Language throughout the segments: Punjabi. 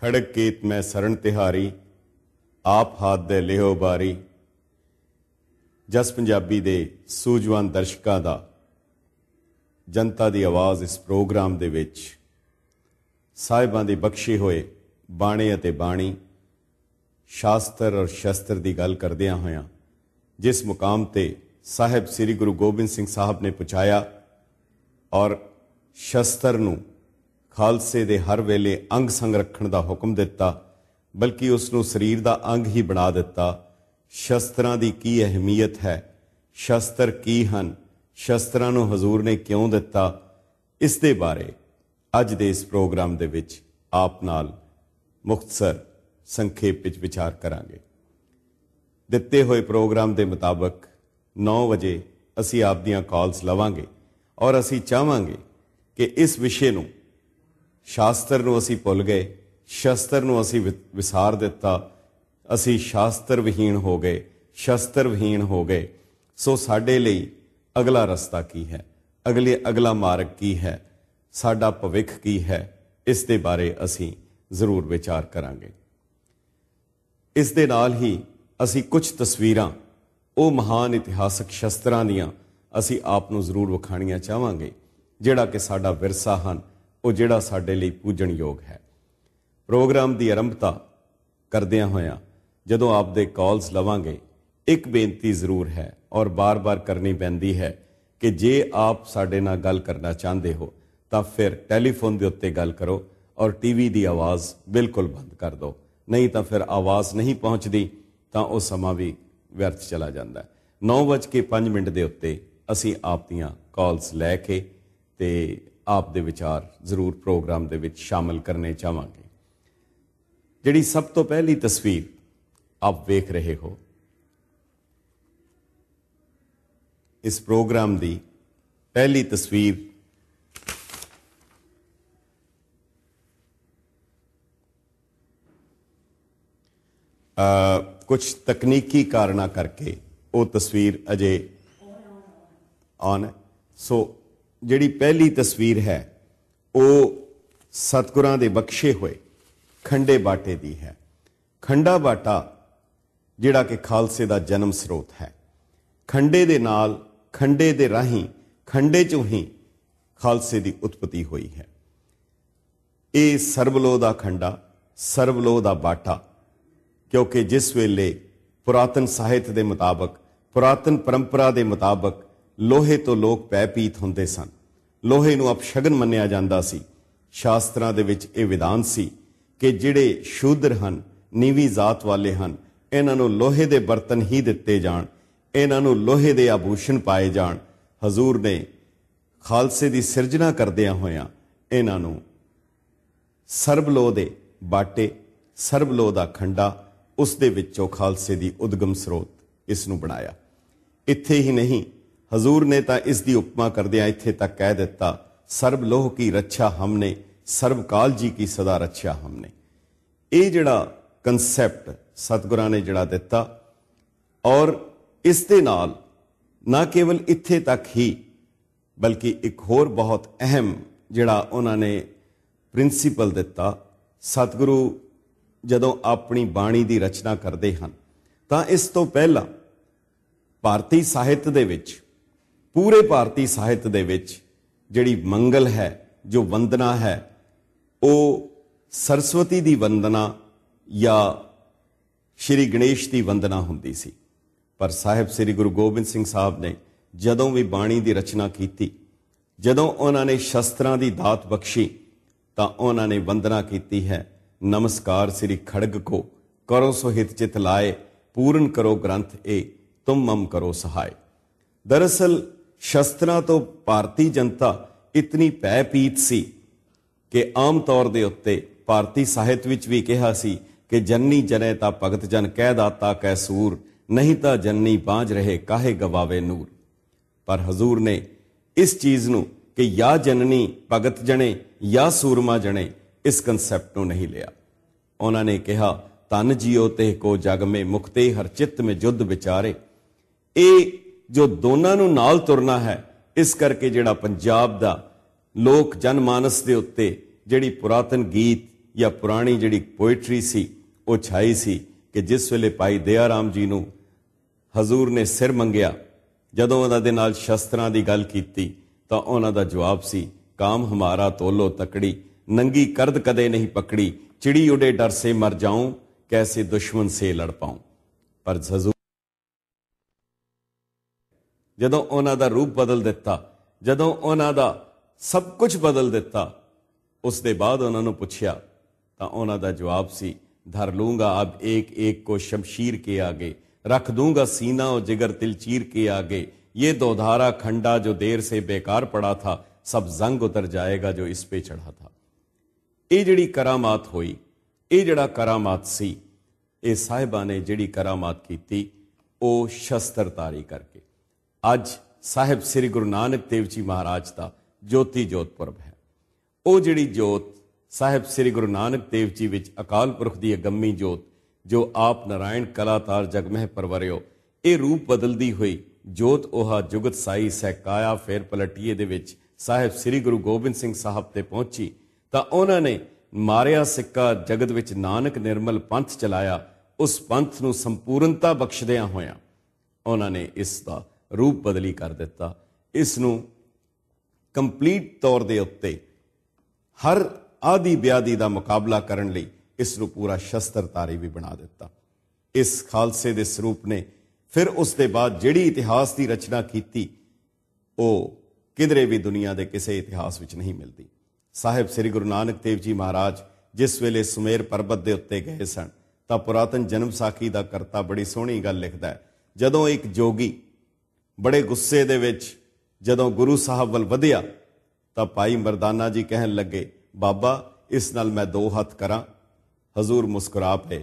ਖੜਕ ਕੀਤ ਮੈਂ ਸਰਣ ਤਿਹਾਰੀ ਆਪ ਹੱਥ ਦੇ ਲਿਓ ਬਾਰੀ ਜਸ ਪੰਜਾਬੀ ਦੇ ਸੂਝਵਾਨ ਦਰਸ਼ਕਾਂ ਦਾ ਜਨਤਾ ਦੀ ਆਵਾਜ਼ ਇਸ ਪ੍ਰੋਗਰਾਮ ਦੇ ਵਿੱਚ ਸਾਹਿਬਾਂ ਦੇ ਬਖਸ਼ੇ ਹੋਏ ਬਾਣੇ ਅਤੇ ਬਾਣੀ ਸ਼ਾਸਤਰ ਔਰ ਸ਼ਸਤਰ ਦੀ ਗੱਲ ਕਰਦਿਆਂ ਹੋਇਆਂ ਜਿਸ ਮੁਕਾਮ ਤੇ ਸਾਹਿਬ ਸ੍ਰੀ ਗੁਰੂ ਗੋਬਿੰਦ ਸਿੰਘ ਸਾਹਿਬ ਨੇ ਪੁਚਾਇਆ ਔਰ ਸ਼ਸਤਰ ਨੂੰ ਖਾਲਸੇ ਦੇ ਹਰ ਵੇਲੇ ਅੰਗ ਸੰਗ ਰੱਖਣ ਦਾ ਹੁਕਮ ਦਿੱਤਾ ਬਲਕਿ ਉਸ ਨੂੰ ਸਰੀਰ ਦਾ ਅੰਗ ਹੀ ਬਣਾ ਦਿੱਤਾ ਸ਼ਸਤਰਾਂ ਦੀ ਕੀ ਅਹਿਮੀਅਤ ਹੈ ਸ਼ਸਤਰ ਕੀ ਹਨ ਸ਼ਸਤਰਾਂ ਨੂੰ ਹਜ਼ੂਰ ਨੇ ਕਿਉਂ ਦਿੱਤਾ ਇਸ ਦੇ ਬਾਰੇ ਅੱਜ ਦੇ ਇਸ ਪ੍ਰੋਗਰਾਮ ਦੇ ਵਿੱਚ ਆਪ ਨਾਲ ਮੁਖਤਸਰ ਸੰਖੇਪ ਵਿੱਚ ਵਿਚਾਰ ਕਰਾਂਗੇ ਦਿੱਤੇ ਹੋਏ ਪ੍ਰੋਗਰਾਮ ਦੇ ਮੁਤਾਬਕ 9 ਵਜੇ ਅਸੀਂ ਆਪ ਦੀਆਂ ਕਾਲਸ ਲਵਾਂਗੇ ਔਰ ਅਸੀਂ ਚਾਹਾਂਗੇ ਕਿ ਇਸ ਵਿਸ਼ੇ ਨੂੰ ਸ਼ਾਸਤਰ ਨੂੰ ਅਸੀਂ ਭੁੱਲ ਗਏ ਸ਼ਸਤਰ ਨੂੰ ਅਸੀਂ ਵਿਸਾਰ ਦਿੱਤਾ ਅਸੀਂ ਸ਼ਾਸਤਰ ਵਿਹੀਣ ਹੋ ਗਏ ਸ਼ਸਤਰ ਵਿਹੀਣ ਹੋ ਗਏ ਸੋ ਸਾਡੇ ਲਈ ਅਗਲਾ ਰਸਤਾ ਕੀ ਹੈ ਅਗਲੇ ਅਗਲਾ ਮਾਰਗ ਕੀ ਹੈ ਸਾਡਾ ਭਵਿੱਖ ਕੀ ਹੈ ਇਸ ਦੇ ਬਾਰੇ ਅਸੀਂ ਜ਼ਰੂਰ ਵਿਚਾਰ ਕਰਾਂਗੇ ਇਸ ਦੇ ਨਾਲ ਹੀ ਅਸੀਂ ਕੁਝ ਤਸਵੀਰਾਂ ਉਹ ਮਹਾਨ ਇਤਿਹਾਸਕ ਸ਼ਸਤਰਾਂ ਦੀਆਂ ਅਸੀਂ ਆਪ ਨੂੰ ਜ਼ਰੂਰ ਵਿਖਾਣੀਆਂ ਚਾਹਾਂਗੇ ਜਿਹੜਾ ਕਿ ਸਾਡਾ ਵਿਰਸਾ ਹਨ ਉਹ ਜਿਹੜਾ ਸਾਡੇ ਲਈ ਪੂਜਣ ਯੋਗ ਹੈ ਪ੍ਰੋਗਰਾਮ ਦੀ ਆਰੰਭਤਾ ਕਰਦਿਆਂ ਹੋਇਆਂ ਜਦੋਂ ਆਪ ਦੇ ਕਾਲਸ ਲਵਾਂਗੇ ਇੱਕ ਬੇਨਤੀ ਜ਼ਰੂਰ ਹੈ ਔਰ ਬਾਰ-ਬਾਰ ਕਰਨੀ ਪੈਂਦੀ ਹੈ ਕਿ ਜੇ ਆਪ ਸਾਡੇ ਨਾਲ ਗੱਲ ਕਰਨਾ ਚਾਹੁੰਦੇ ਹੋ ਤਾਂ ਫਿਰ ਟੈਲੀਫੋਨ ਦੇ ਉੱਤੇ ਗੱਲ ਕਰੋ ਔਰ ਟੀਵੀ ਦੀ ਆਵਾਜ਼ ਬਿਲਕੁਲ ਬੰਦ ਕਰ ਦਿਓ ਨਹੀਂ ਤਾਂ ਫਿਰ ਆਵਾਜ਼ ਨਹੀਂ ਪਹੁੰਚਦੀ ਤਾਂ ਉਹ ਸਮਾਂ ਵੀ ਵਿਅਰਥ ਚਲਾ ਜਾਂਦਾ ਹੈ 9:05 ਮਿੰਟ ਦੇ ਉੱਤੇ ਅਸੀਂ ਆਪ ਦੀਆਂ ਕਾਲਸ ਲੈ ਕੇ ਤੇ ਆਪ ਦੇ ਵਿਚਾਰ ਜ਼ਰੂਰ ਪ੍ਰੋਗਰਾਮ ਦੇ ਵਿੱਚ ਸ਼ਾਮਲ ਕਰਨੇ ਚਾਹਾਂਗੇ ਜਿਹੜੀ ਸਭ ਤੋਂ ਪਹਿਲੀ ਤਸਵੀਰ ਆਪ ਵੇਖ ਰਹੇ ਹੋ ਇਸ ਪ੍ਰੋਗਰਾਮ ਦੀ ਪਹਿਲੀ ਤਸਵੀਰ ਅ ਕੁਝ ਤਕਨੀਕੀ ਕਾਰਨਾ ਕਰਕੇ ਉਹ ਤਸਵੀਰ ਅਜੇ ਆਨ ਸੋ ਜਿਹੜੀ ਪਹਿਲੀ ਤਸਵੀਰ ਹੈ ਉਹ ਸਤਗੁਰਾਂ ਦੇ ਬਖਸ਼ੇ ਹੋਏ ਖੰਡੇ ਬਾਟੇ ਦੀ ਹੈ ਖੰਡਾ ਬਾਟਾ ਜਿਹੜਾ ਕਿ ਖਾਲਸੇ ਦਾ ਜਨਮ ਸਰੋਤ ਹੈ ਖੰਡੇ ਦੇ ਨਾਲ ਖੰਡੇ ਦੇ ਰਾਹੀਂ ਖੰਡੇ ਚੋਂ ਹੀ ਖਾਲਸੇ ਦੀ ਉਤਪਤੀ ਹੋਈ ਹੈ ਇਹ ਸਰਬਲੋ ਦਾ ਖੰਡਾ ਸਰਬਲੋ ਦਾ ਬਾਟਾ ਕਿਉਂਕਿ ਜਿਸ ਵੇਲੇ ਪੁਰਾਤਨ ਸਾਹਿਤ ਦੇ ਮੁਤਾਬਕ ਪੁਰਾਤਨ ਪਰੰਪਰਾ ਦੇ ਮੁਤਾਬਕ ਲੋਹੇ ਤੋਂ ਲੋਕ ਪੈਪੀਤ ਹੁੰਦੇ ਸਨ ਲੋਹੇ ਨੂੰ ਅਪਸ਼ਗਨ ਮੰਨਿਆ ਜਾਂਦਾ ਸੀ ਸ਼ਾਸਤਰਾਂ ਦੇ ਵਿੱਚ ਇਹ ਵਿਧਾਨ ਸੀ ਕਿ ਜਿਹੜੇ ਸ਼ੂਦਰ ਹਨ ਨੀਵੀਂ ਜ਼ਾਤ ਵਾਲੇ ਹਨ ਇਹਨਾਂ ਨੂੰ ਲੋਹੇ ਦੇ ਬਰਤਨ ਹੀ ਦਿੱਤੇ ਜਾਣ ਇਹਨਾਂ ਨੂੰ ਲੋਹੇ ਦੇ ਆਭੂਸ਼ਣ ਪਾਏ ਜਾਣ ਹਜ਼ੂਰ ਨੇ ਖਾਲਸੇ ਦੀ ਸਿਰਜਣਾ ਕਰਦਿਆਂ ਹੋਇਆਂ ਇਹਨਾਂ ਨੂੰ ਸਰਬਲੋ ਦੇ ਬਾਟੇ ਸਰਬਲੋ ਦਾ ਖੰਡਾ ਉਸ ਦੇ ਵਿੱਚੋਂ ਖਾਲਸੇ ਦੀ ਉਦਗਮ ਸਰੋਤ ਇਸ ਨੂੰ ਬਣਾਇਆ ਇੱਥੇ ਹੀ ਨਹੀਂ ਹਜ਼ੂਰ ਨੇ ਤਾਂ ਇਸ ਦੀ ਉਪਮਾ ਕਰਦਿਆਂ ਇੱਥੇ ਤੱਕ ਕਹਿ ਦਿੱਤਾ ਸਰਬ ਲੋਹ ਕੀ ਰੱਛਾ ਹਮਨੇ ਸਰਬ ਕਾਲ ਜੀ ਕੀ ਸਦਾ ਰੱਛਾ ਹਮਨੇ ਇਹ ਜਿਹੜਾ ਕਨਸੈਪਟ ਸਤਗੁਰਾਂ ਨੇ ਜਿਹੜਾ ਦਿੱਤਾ ਔਰ ਇਸ ਦੇ ਨਾਲ ਨਾ ਕੇਵਲ ਇੱਥੇ ਤੱਕ ਹੀ ਬਲਕਿ ਇੱਕ ਹੋਰ ਬਹੁਤ ਅਹਿਮ ਜਿਹੜਾ ਉਹਨਾਂ ਨੇ ਪ੍ਰਿੰਸੀਪਲ ਦਿੱਤਾ ਸਤਿਗੁਰੂ ਜਦੋਂ ਆਪਣੀ ਬਾਣੀ ਦੀ ਰਚਨਾ ਕਰਦੇ ਹਨ ਤਾਂ ਇਸ ਤੋਂ ਪਹਿਲਾਂ ਭਾਰਤੀ ਸਾਹਿਤ ਦੇ ਵਿੱਚ ਪੂਰੇ ਭਾਰਤੀ ਸਾਹਿਤ ਦੇ ਵਿੱਚ ਜਿਹੜੀ ਮੰਗਲ ਹੈ ਜੋ ਵੰਦਨਾ ਹੈ ਉਹ ਸਰਸਵਤੀ ਦੀ ਵੰਦਨਾ ਜਾਂ ਸ਼੍ਰੀ ਗਣੇਸ਼ ਦੀ ਵੰਦਨਾ ਹੁੰਦੀ ਸੀ ਪਰ ਸਾਹਿਬ ਸ੍ਰੀ ਗੁਰੂ ਗੋਬਿੰਦ ਸਿੰਘ ਸਾਹਿਬ ਨੇ ਜਦੋਂ ਵੀ ਬਾਣੀ ਦੀ ਰਚਨਾ ਕੀਤੀ ਜਦੋਂ ਉਹਨਾਂ ਨੇ ਸ਼ਸਤਰਾਂ ਦੀ ਦਾਤ ਬਖਸ਼ੀ ਤਾਂ ਉਹਨਾਂ ਨੇ ਵੰਦਨਾ ਕੀਤੀ ਹੈ ਨਮਸਕਾਰ ਸ੍ਰੀ ਖੜਗ ਕੋ ਕਰੋ ਸੋਹਿਤ ਚਿਤ ਲਾਏ ਪੂਰਨ ਕਰੋ ਗ੍ਰੰਥ ਏ ਤੁਮ ਮਮ ਕਰੋ ਸਹਾਇ ਦਰਸਲ ਸ਼ਸਤਰਾਂ ਤੋਂ ਭਾਰਤੀ ਜਨਤਾ ਇਤਨੀ ਭੈ ਪੀਤ ਸੀ ਕਿ ਆਮ ਤੌਰ ਦੇ ਉੱਤੇ ਭਾਰਤੀ ਸਾਹਿਤ ਵਿੱਚ ਵੀ ਕਿਹਾ ਸੀ ਕਿ ਜੰਨੀ ਜਨੇ ਤਾਂ ਭਗਤ ਜਨ ਕਹਿ ਦਾਤਾ ਕੈ ਸੂਰ ਨਹੀਂ ਤਾਂ ਜੰਨੀ ਬਾਜ ਰਹੇ ਕਾਹੇ ਗਵਾਵੇ ਨੂਰ ਪਰ ਹਜ਼ੂਰ ਨੇ ਇਸ ਚੀਜ਼ ਨੂੰ ਕਿ ਯਾ ਜਨਨੀ ਭਗਤ ਜਣੇ ਯਾ ਸੂਰਮਾ ਜਣੇ ਇਸ ਕਨਸੈਪਟ ਨੂੰ ਨਹੀਂ ਲਿਆ ਉਹਨਾਂ ਨੇ ਕਿਹਾ ਤਨ ਜੀਓ ਤੇ ਕੋ ਜਗ ਮੇ ਮੁਕਤੇ ਹਰ ਚਿੱਤ ਮੇ ਜੁਦ ਵਿਚਾਰੇ ਇਹ ਜੋ ਦੋਨਾਂ ਨੂੰ ਨਾਲ ਤੁਰਨਾ ਹੈ ਇਸ ਕਰਕੇ ਜਿਹੜਾ ਪੰਜਾਬ ਦਾ ਲੋਕ ਜਨਮਾਨਸ ਦੇ ਉੱਤੇ ਜਿਹੜੀ ਪੁਰਾਤਨ ਗੀਤ ਜਾਂ ਪੁਰਾਣੀ ਜਿਹੜੀ ਪੋਇਟਰੀ ਸੀ ਉਹ ਛਾਈ ਸੀ ਕਿ ਜਿਸ ਵੇਲੇ ਭਾਈ ਰਾਮ ਜੀ ਨੂੰ ਹਜ਼ੂਰ ਨੇ ਸਿਰ ਮੰਗਿਆ ਜਦੋਂ ਉਹਨਾਂ ਦੇ ਨਾਲ ਸ਼ਸਤਰਾਂ ਦੀ ਗੱਲ ਕੀਤੀ ਤਾਂ ਉਹਨਾਂ ਦਾ ਜਵਾਬ ਸੀ ਕਾਮ ਹਮਾਰਾ ਤੋਲੋ ਤਕੜੀ ਨੰਗੀ ਕਰਦ ਕਦੇ ਨਹੀਂ ਪਕੜੀ ਚਿੜੀ ਉਡੇ ਡਰ ਸੇ ਮਰ ਜਾਉਂ ਕੈਸੇ ਦੁਸ਼ਮਨ ਸੇ ਲੜ ਪਾਉਂ ਪਰ ਹਜ਼ੂਰ ਜਦੋਂ ਉਹਨਾਂ ਦਾ ਰੂਪ ਬਦਲ ਦਿੱਤਾ ਜਦੋਂ ਉਹਨਾਂ ਦਾ ਸਭ ਕੁਝ ਬਦਲ ਦਿੱਤਾ ਉਸ ਦੇ ਬਾਅਦ ਉਹਨਾਂ ਨੂੰ ਪੁੱਛਿਆ ਤਾਂ ਉਹਨਾਂ ਦਾ ਜਵਾਬ ਸੀ ਧਰ ਲੂੰਗਾ ਅਬ ਇੱਕ ਇੱਕ ਕੋ ਸ਼ਮਸ਼ੀਰ ਕੇ ਆਗੇ ਰੱਖ ਦੂੰਗਾ ਸੀਨਾ ਉਹ ਜਿਗਰ ਤਿਲ چیر ਕੇ ਆਗੇ ਇਹ ਦੋਧਾਰਾ ਖੰਡਾ ਜੋ ਦੇਰ ਸੇ ਬੇਕਾਰ ਪੜਾ ਥਾ ਸਭ ਜ਼ੰਗ ਉਤਰ ਜਾਏਗਾ ਜੋ ਇਸ ਪੇ ਚੜਾ ਥਾ ਇਹ ਜਿਹੜੀ ਕਰਾਮਾਤ ਹੋਈ ਇਹ ਜਿਹੜਾ ਕਰਾਮਾਤ ਸੀ ਇਹ ਸਾਹਿਬਾਂ ਨੇ ਜਿਹੜੀ ਕਰਾਮਾਤ ਕੀਤੀ ਉਹ ਸ਼ਸਤਰਤਾਰੀ ਕਰਕੇ ਅੱਜ ਸਾਹਿਬ ਸ੍ਰੀ ਗੁਰੂ ਨਾਨਕ ਦੇਵ ਜੀ ਮਹਾਰਾਜ ਦਾ ਜੋਤੀ ਜੋਤ ਪੁਰਬ ਹੈ ਉਹ ਜਿਹੜੀ ਜੋਤ ਸਾਹਿਬ ਸ੍ਰੀ ਗੁਰੂ ਨਾਨਕ ਦੇਵ ਜੀ ਵਿੱਚ ਅਕਾਲ ਪੁਰਖ ਦੀ ਅਗੰਮੀ ਜੋਤ ਜੋ ਆਪ ਨਾਰਾਇਣ ਕਲਾਤਾਰ ਜਗਮਹਿ ਪਰਵਰਿਓ ਇਹ ਰੂਪ ਬਦਲਦੀ ਹੋਈ ਜੋਤ ਉਹਾ ਜੁਗਤ ਸਾਈ ਸਹਿਕਾਇਆ ਫੇਰ ਪਲਟੀਏ ਦੇ ਵਿੱਚ ਸਾਹਿਬ ਸ੍ਰੀ ਗੁਰੂ ਗੋਬਿੰਦ ਸਿੰਘ ਸਾਹਿਬ ਤੇ ਪਹੁੰਚੀ ਤਾਂ ਉਹਨਾਂ ਨੇ ਮਾਰਿਆ ਸਿੱਕਾ ਜਗਤ ਵਿੱਚ ਨਾਨਕ ਨਿਰਮਲ ਪੰਥ ਚਲਾਇਆ ਉਸ ਪੰਥ ਨੂੰ ਸੰਪੂਰਨਤਾ ਬਖਸ਼ਦਿਆਂ ਹੋਇਆ ਉਹਨਾਂ ਨੇ ਇਸ ਦਾ ਰੂਪ ਬਦਲੀ ਕਰ ਦਿੱਤਾ ਇਸ ਨੂੰ ਕੰਪਲੀਟ ਤੌਰ ਦੇ ਉੱਤੇ ਹਰ ਆਦੀ ਬਿਆਦੀ ਦਾ ਮੁਕਾਬਲਾ ਕਰਨ ਲਈ ਇਸ ਨੂੰ ਪੂਰਾ ਸ਼ਸਤਰਧਾਰੀ ਵੀ ਬਣਾ ਦਿੱਤਾ ਇਸ ਖਾਲਸੇ ਦੇ ਸਰੂਪ ਨੇ ਫਿਰ ਉਸ ਦੇ ਬਾਅਦ ਜਿਹੜੀ ਇਤਿਹਾਸ ਦੀ ਰਚਨਾ ਕੀਤੀ ਉਹ ਕਿਧਰੇ ਵੀ ਦੁਨੀਆ ਦੇ ਕਿਸੇ ਇਤਿਹਾਸ ਵਿੱਚ ਨਹੀਂ ਮਿਲਦੀ ਸਾਹਿਬ ਸ੍ਰੀ ਗੁਰੂ ਨਾਨਕ ਦੇਵ ਜੀ ਮਹਾਰਾਜ ਜਿਸ ਵੇਲੇ ਸੁਮੇਰ ਪਰਬਤ ਦੇ ਉੱਤੇ ਗਏ ਸਨ ਤਾਂ ਪੁਰਾਤਨ ਜਨਮ ਸਾਖੀ ਦਾ ਕਰਤਾ ਬੜੀ ਸੋਹਣੀ ਗੱਲ ਲਿਖਦਾ ਹੈ ਜਦੋਂ ਇੱਕ ਜੋਗੀ ਬੜੇ ਗੁੱਸੇ ਦੇ ਵਿੱਚ ਜਦੋਂ ਗੁਰੂ ਸਾਹਿਬ ਵੱਲ ਵਧਿਆ ਤਾਂ ਭਾਈ ਮਰਦਾਨਾ ਜੀ ਕਹਿਣ ਲੱਗੇ ਬਾਬਾ ਇਸ ਨਾਲ ਮੈਂ ਦੋ ਹੱਥ ਕਰਾਂ ਹਜ਼ੂਰ ਮੁਸਕਰਾ ਪਏ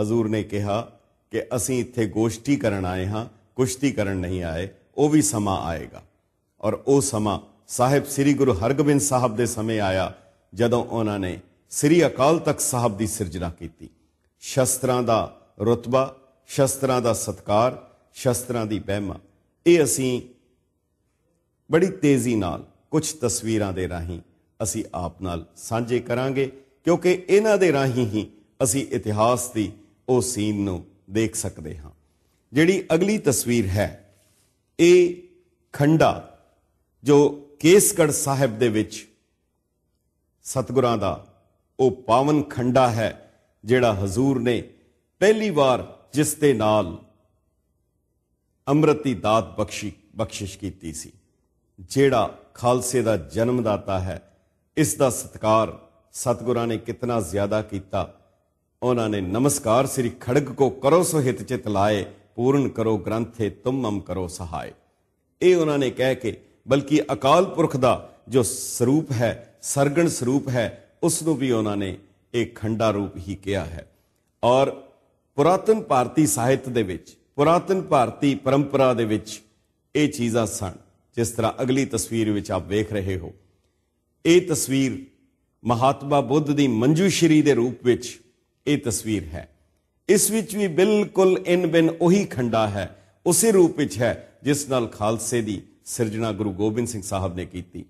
ਹਜ਼ੂਰ ਨੇ ਕਿਹਾ ਕਿ ਅਸੀਂ ਇੱਥੇ ਗੋਸ਼ਟੀ ਕਰਨ ਆਏ ਹਾਂ ਕੁਸ਼ਤੀ ਕਰਨ ਨਹੀਂ ਆਏ ਉਹ ਵੀ ਸਮਾਂ ਆਏਗਾ ਔਰ ਉਹ ਸਮਾਂ ਸਾਹਿਬ ਸ੍ਰੀ ਗੁਰੂ ਹਰਗੋਬਿੰਦ ਸਾਹਿਬ ਦੇ ਸਮੇਂ ਆਇਆ ਜਦੋਂ ਉਹਨਾਂ ਨੇ ਸ੍ਰੀ ਅਕਾਲ ਤਖਤ ਸਾਹਿਬ ਦੀ ਸਿਰਜਣਾ ਕੀਤੀ ਸ਼ਸਤਰਾਂ ਦਾ ਰਤਬਾ ਸ਼ਸਤਰਾਂ ਦਾ ਸਤਕਾਰ ਸ਼ਸਤਰਾਂ ਦੀ ਬਹਿਮਾ ਇਹ ਅਸੀਂ ਬੜੀ ਤੇਜ਼ੀ ਨਾਲ ਕੁਝ ਤਸਵੀਰਾਂ ਦੇ ਰਾਹੀਂ ਅਸੀਂ ਆਪ ਨਾਲ ਸਾਂਝੇ ਕਰਾਂਗੇ ਕਿਉਂਕਿ ਇਹਨਾਂ ਦੇ ਰਾਹੀਂ ਹੀ ਅਸੀਂ ਇਤਿਹਾਸ ਦੀ ਉਹ ਸੀਨ ਨੂੰ ਦੇਖ ਸਕਦੇ ਹਾਂ ਜਿਹੜੀ ਅਗਲੀ ਤਸਵੀਰ ਹੈ ਇਹ ਖੰਡਾ ਜੋ ਕੇਸਗੜ ਸਾਹਿਬ ਦੇ ਵਿੱਚ ਸਤਗੁਰਾਂ ਦਾ ਉਹ ਪਾਵਨ ਖੰਡਾ ਹੈ ਜਿਹੜਾ ਹਜ਼ੂਰ ਨੇ ਪਹਿਲੀ ਵਾਰ ਜਿਸ ਦੇ ਨਾਲ ਅੰਮ੍ਰਿਤ ਦੀ ਦਾਤ ਬਖਸ਼ੀ ਬਖਸ਼ਿਸ਼ ਕੀਤੀ ਸੀ ਜਿਹੜਾ ਖਾਲਸੇ ਦਾ ਜਨਮਦਾਤਾ ਹੈ ਇਸ ਦਾ ਸਤਕਾਰ ਸਤਗੁਰਾਂ ਨੇ ਕਿਤਨਾ ਜ਼ਿਆਦਾ ਕੀਤਾ ਉਹਨਾਂ ਨੇ ਨਮਸਕਾਰ ਸ੍ਰੀ ਖੜਗ ਕੋ ਕਰੋ ਸੋ ਹਿਤ ਚਿਤ ਲਾਏ ਪੂਰਨ ਕਰੋ ਗ੍ਰੰਥੇ ਤੁਮ ਮਮ ਕਰੋ ਸਹਾਇ ਇਹ ਉਹਨਾਂ ਨੇ ਕਹਿ ਕੇ ਬਲਕਿ ਅਕਾਲ ਪੁਰਖ ਦਾ ਜੋ ਸਰੂਪ ਹੈ ਸਰਗਣ ਸਰੂਪ ਹੈ ਉਸ ਨੂੰ ਵੀ ਉਹਨਾਂ ਨੇ ਇਹ ਖੰਡਾ ਰੂਪ ਹੀ ਕਿਹਾ ਹੈ ਔਰ ਪੁਰਾਤਨ ਭਾਰਤੀ ਸਾਹਿਤ ਦੇ ਵਿੱਚ ਪੁਰਾਤਨ ਭਾਰਤੀ ਪਰੰਪਰਾ ਦੇ ਵਿੱਚ ਇਹ ਚੀਜ਼ਾਂ ਸਨ ਜਿਸ ਤਰ੍ਹਾਂ ਅਗਲੀ ਤਸਵੀਰ ਵਿੱਚ ਆਪ ਵੇਖ ਰਹੇ ਹੋ ਇਹ ਤਸਵੀਰ ਮਹਾਤਮਾ ਬੁੱਧ ਦੀ ਮੰਜੂਸ਼ਰੀ ਦੇ ਰੂਪ ਵਿੱਚ ਇਹ ਤਸਵੀਰ ਹੈ ਇਸ ਵਿੱਚ ਵੀ ਬਿਲਕੁਲ ਇਨ ਬਿਨ ਉਹੀ ਖੰਡਾ ਹੈ ਉਸੇ ਰੂਪ ਵਿੱਚ ਹੈ ਜਿਸ ਨਾਲ ਖਾਲਸੇ ਦੀ ਸਿਰਜਣਾ ਗੁਰੂ ਗੋਬਿੰਦ ਸਿੰਘ ਸਾਹਿਬ ਨੇ ਕੀਤੀ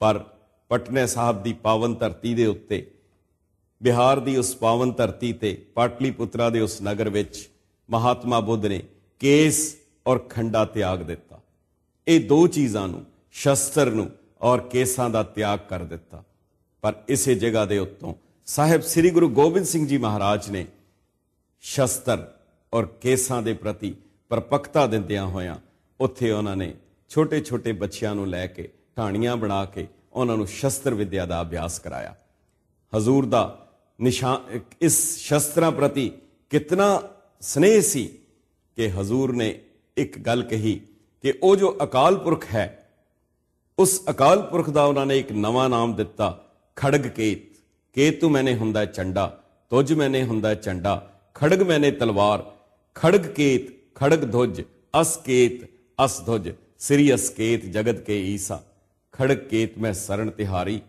ਪਰ ਪਟਨੇ ਸਾਹਿਬ ਦੀ ਪਾਵਨ ਧਰਤੀ ਦੇ ਉੱਤੇ ਬਿਹਾਰ ਦੀ ਉਸ ਪਾਵਨ ਧਰਤੀ ਤੇ ਪਾਟਲੀਪੁਤਰਾ ਦੇ ਉਸ ਨਗਰ ਵਿੱਚ ਮਹਾਤਮਾ ਬੁੱਧ ਨੇ ਕੇਸ ਔਰ ਖੰਡਾ ਤਿਆਗ ਦਿੱਤਾ ਇਹ ਦੋ ਚੀਜ਼ਾਂ ਨੂੰ ਸ਼ਸਤਰ ਨੂੰ ਔਰ ਕੇਸਾਂ ਦਾ ਤਿਆਗ ਕਰ ਦਿੱਤਾ ਪਰ ਇਸੇ ਜਗ੍ਹਾ ਦੇ ਉੱਤੋਂ ਸਾਹਿਬ ਸ੍ਰੀ ਗੁਰੂ ਗੋਬਿੰਦ ਸਿੰਘ ਜੀ ਮਹਾਰਾਜ ਨੇ ਸ਼ਸਤਰ ਔਰ ਕੇਸਾਂ ਦੇ ਪ੍ਰਤੀ ਪਰਪਕਤਾ ਦਿੰਦਿਆਂ ਹੋਇਆਂ ਉੱਥੇ ਉਹਨਾਂ ਨੇ ਛੋਟੇ-ਛੋਟੇ ਬੱਚਿਆਂ ਨੂੰ ਲੈ ਕੇ ਕਹਾਣੀਆਂ ਬਣਾ ਕੇ ਉਹਨਾਂ ਨੂੰ ਸ਼ਸਤਰ ਵਿਦਿਆ ਦਾ ਅਭਿਆਸ ਕਰਾਇਆ ਹਜ਼ੂਰ ਦਾ ਨਿਸ਼ਾਨ ਇਸ ਸ਼ਸਤਰਾਂ ਪ੍ਰਤੀ ਕਿਤਨਾ ਸਨੇਹ ਸੀ ਕਿ ਹਜ਼ੂਰ ਨੇ ਇੱਕ ਗੱਲ ਕਹੀ ਕਿ ਉਹ ਜੋ ਅਕਾਲ ਪੁਰਖ ਹੈ ਉਸ ਅਕਾਲ ਪੁਰਖ ਦਾ ਉਹਨਾਂ ਨੇ ਇੱਕ ਨਵਾਂ ਨਾਮ ਦਿੱਤਾ ਖੜਗ ਕੇਤ ਕੇਤੂ ਮੈਨੇ ਹੁੰਦਾ ਚੰਡਾ ਤੁਝ ਮੈਨੇ ਹੁੰਦਾ ਚੰਡਾ ਖੜਗ ਮੈਨੇ ਤਲਵਾਰ ਖੜਗ ਕੇਤ ਖੜਗ ਧੁਜ ਅਸ ਕੇਤ ਅਸ ਧੁਜ ਅਸ ਕੇਤ ਜਗਤ ਕੇ ਈਸਾ ਖੜਗ ਕੇਤ ਮੈਂ ਸਰਣ ਤਿਹਾਰੀ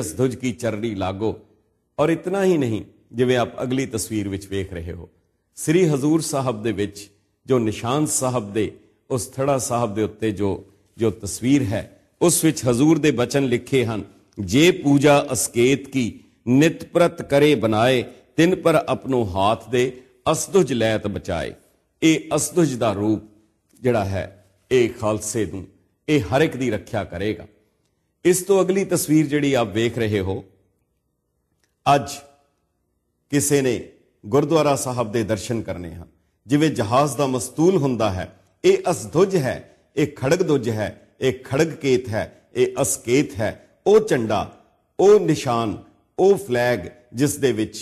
ਅਸ ਧੁਜ ਕੀ ਚਰਣੀ ਲਾਗੋ ਔਰ ਇਤਨਾ ਹੀ ਨਹੀਂ ਜਿਵੇਂ ਆਪ ਅਗਲੀ ਤਸਵੀਰ ਵਿੱਚ ਵੇਖ ਰਹੇ ਹੋ ਸ੍ਰੀ ਹਜ਼ੂਰ ਸਾਹਿਬ ਦੇ ਵਿੱਚ ਜੋ ਨਿਸ਼ਾਨ ਸਾਹਿਬ ਦੇ ਉਸ ਥੜਾ ਸਾਹਿਬ ਦੇ ਉੱਤੇ ਜੋ ਜੋ ਤਸਵੀਰ ਹੈ ਉਸ ਵਿੱਚ ਹਜ਼ੂਰ ਦੇ ਬਚਨ ਲਿਖੇ ਹਨ ਜੇ ਪੂਜਾ ਅਸਕੇਤ ਕੀ ਨਿਤ ਪ੍ਰਤ ਕਰੇ ਬਨਾਏ ਤਿਨ ਪਰ ਆਪਣੋ ਹਾਥ ਦੇ ਅਸਦੁਜ ਲੈਤ ਬਚਾਏ ਇਹ ਅਸਦੁਜ ਦਾ ਰੂਪ ਜਿਹੜਾ ਹੈ ਇਹ ਖਾਲਸੇ ਨੂੰ ਇਹ ਹਰ ਇੱਕ ਦੀ ਰੱਖਿਆ ਕਰੇਗਾ ਇਸ ਤੋਂ ਅਗਲੀ ਤਸਵੀਰ ਜਿਹੜੀ ਆਪ ਵੇਖ ਰਹੇ ਹੋ ਅੱਜ ਕਿਸੇ ਨੇ ਗੁਰਦੁਆਰਾ ਸਾਹਿਬ ਦੇ ਦਰਸ਼ਨ ਕਰਨੇ ਹਨ ਜਿਵੇਂ ਜਹਾਜ਼ ਦਾ ਮਸਤੂਲ ਹੁੰਦਾ ਹੈ ਇਹ ਅਸਧੁਜ ਹੈ ਇਹ ਖੜਗ ਦੁਜ ਹੈ ਇਹ ਖੜਗ ਕੇਤ ਹੈ ਇਹ ਅਸਕੇਤ ਹੈ ਉਹ ਝੰਡਾ ਉਹ ਨਿਸ਼ਾਨ ਉਹ ਫਲੈਗ ਜਿਸ ਦੇ ਵਿੱਚ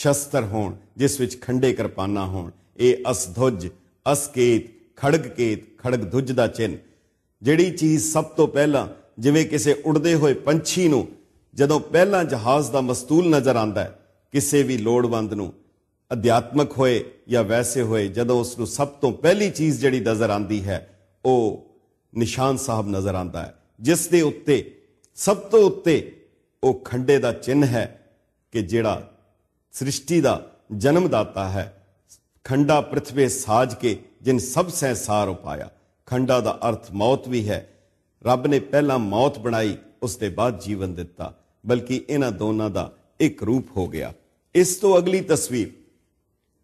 ਸ਼ਸਤਰ ਹੋਣ ਜਿਸ ਵਿੱਚ ਖੰਡੇ ਕਿਰਪਾਨਾ ਹੋਣ ਇਹ ਅਸਧੁਜ ਅਸਕੇਤ ਖੜਗ ਕੇਤ ਖੜਗ ਦੁਜ ਦਾ ਚਿੰਨ ਜਿਹੜੀ ਚੀਜ਼ ਸਭ ਤੋਂ ਪਹਿਲਾਂ ਜਿਵੇਂ ਕਿਸੇ ਉੜਦੇ ਹੋਏ ਪੰਛੀ ਨੂੰ ਜਦੋਂ ਪਹਿਲਾਂ ਜਹਾਜ਼ ਦਾ ਮਸਤੂਲ ਨਜ਼ਰ ਆਂਦਾ ਹੈ ਕਿਸੇ ਵੀ ਲੋੜਵੰਦ ਨੂੰ ਅਧਿਆਤਮਕ ਹੋਏ ਜਾਂ ਵੈਸੇ ਹੋਏ ਜਦੋਂ ਉਸ ਨੂੰ ਸਭ ਤੋਂ ਪਹਿਲੀ ਚੀਜ਼ ਜਿਹੜੀ ਨਜ਼ਰ ਆਂਦੀ ਹੈ ਉਹ ਨਿਸ਼ਾਨ ਸਾਹਿਬ ਨਜ਼ਰ ਆਂਦਾ ਹੈ ਜਿਸ ਦੇ ਉੱਤੇ ਸਭ ਤੋਂ ਉੱਤੇ ਉਹ ਖੰਡੇ ਦਾ ਚਿੰਨ ਹੈ ਕਿ ਜਿਹੜਾ ਸ੍ਰਿਸ਼ਟੀ ਦਾ ਜਨਮ ਦਾਤਾ ਹੈ ਖੰਡਾ ਪ੍ਰਥਵੇ ਸਾਜ ਕੇ ਜਿਨ ਸਭ ਸੰਸਾਰ ਉਪਾਇਆ ਖੰਡਾ ਦਾ ਅਰਥ ਮੌਤ ਵੀ ਹੈ ਰੱਬ ਨੇ ਪਹਿਲਾਂ ਮੌਤ ਬਣਾਈ ਉਸ ਦੇ ਬਾਅਦ ਜੀਵਨ ਦਿੱਤਾ ਬਲਕਿ ਇਹਨਾਂ ਦੋਨਾਂ ਦਾ ਇੱਕ ਰੂਪ ਹੋ ਗਿਆ ਇਸ ਤੋਂ ਅਗਲੀ ਤਸਵੀਰ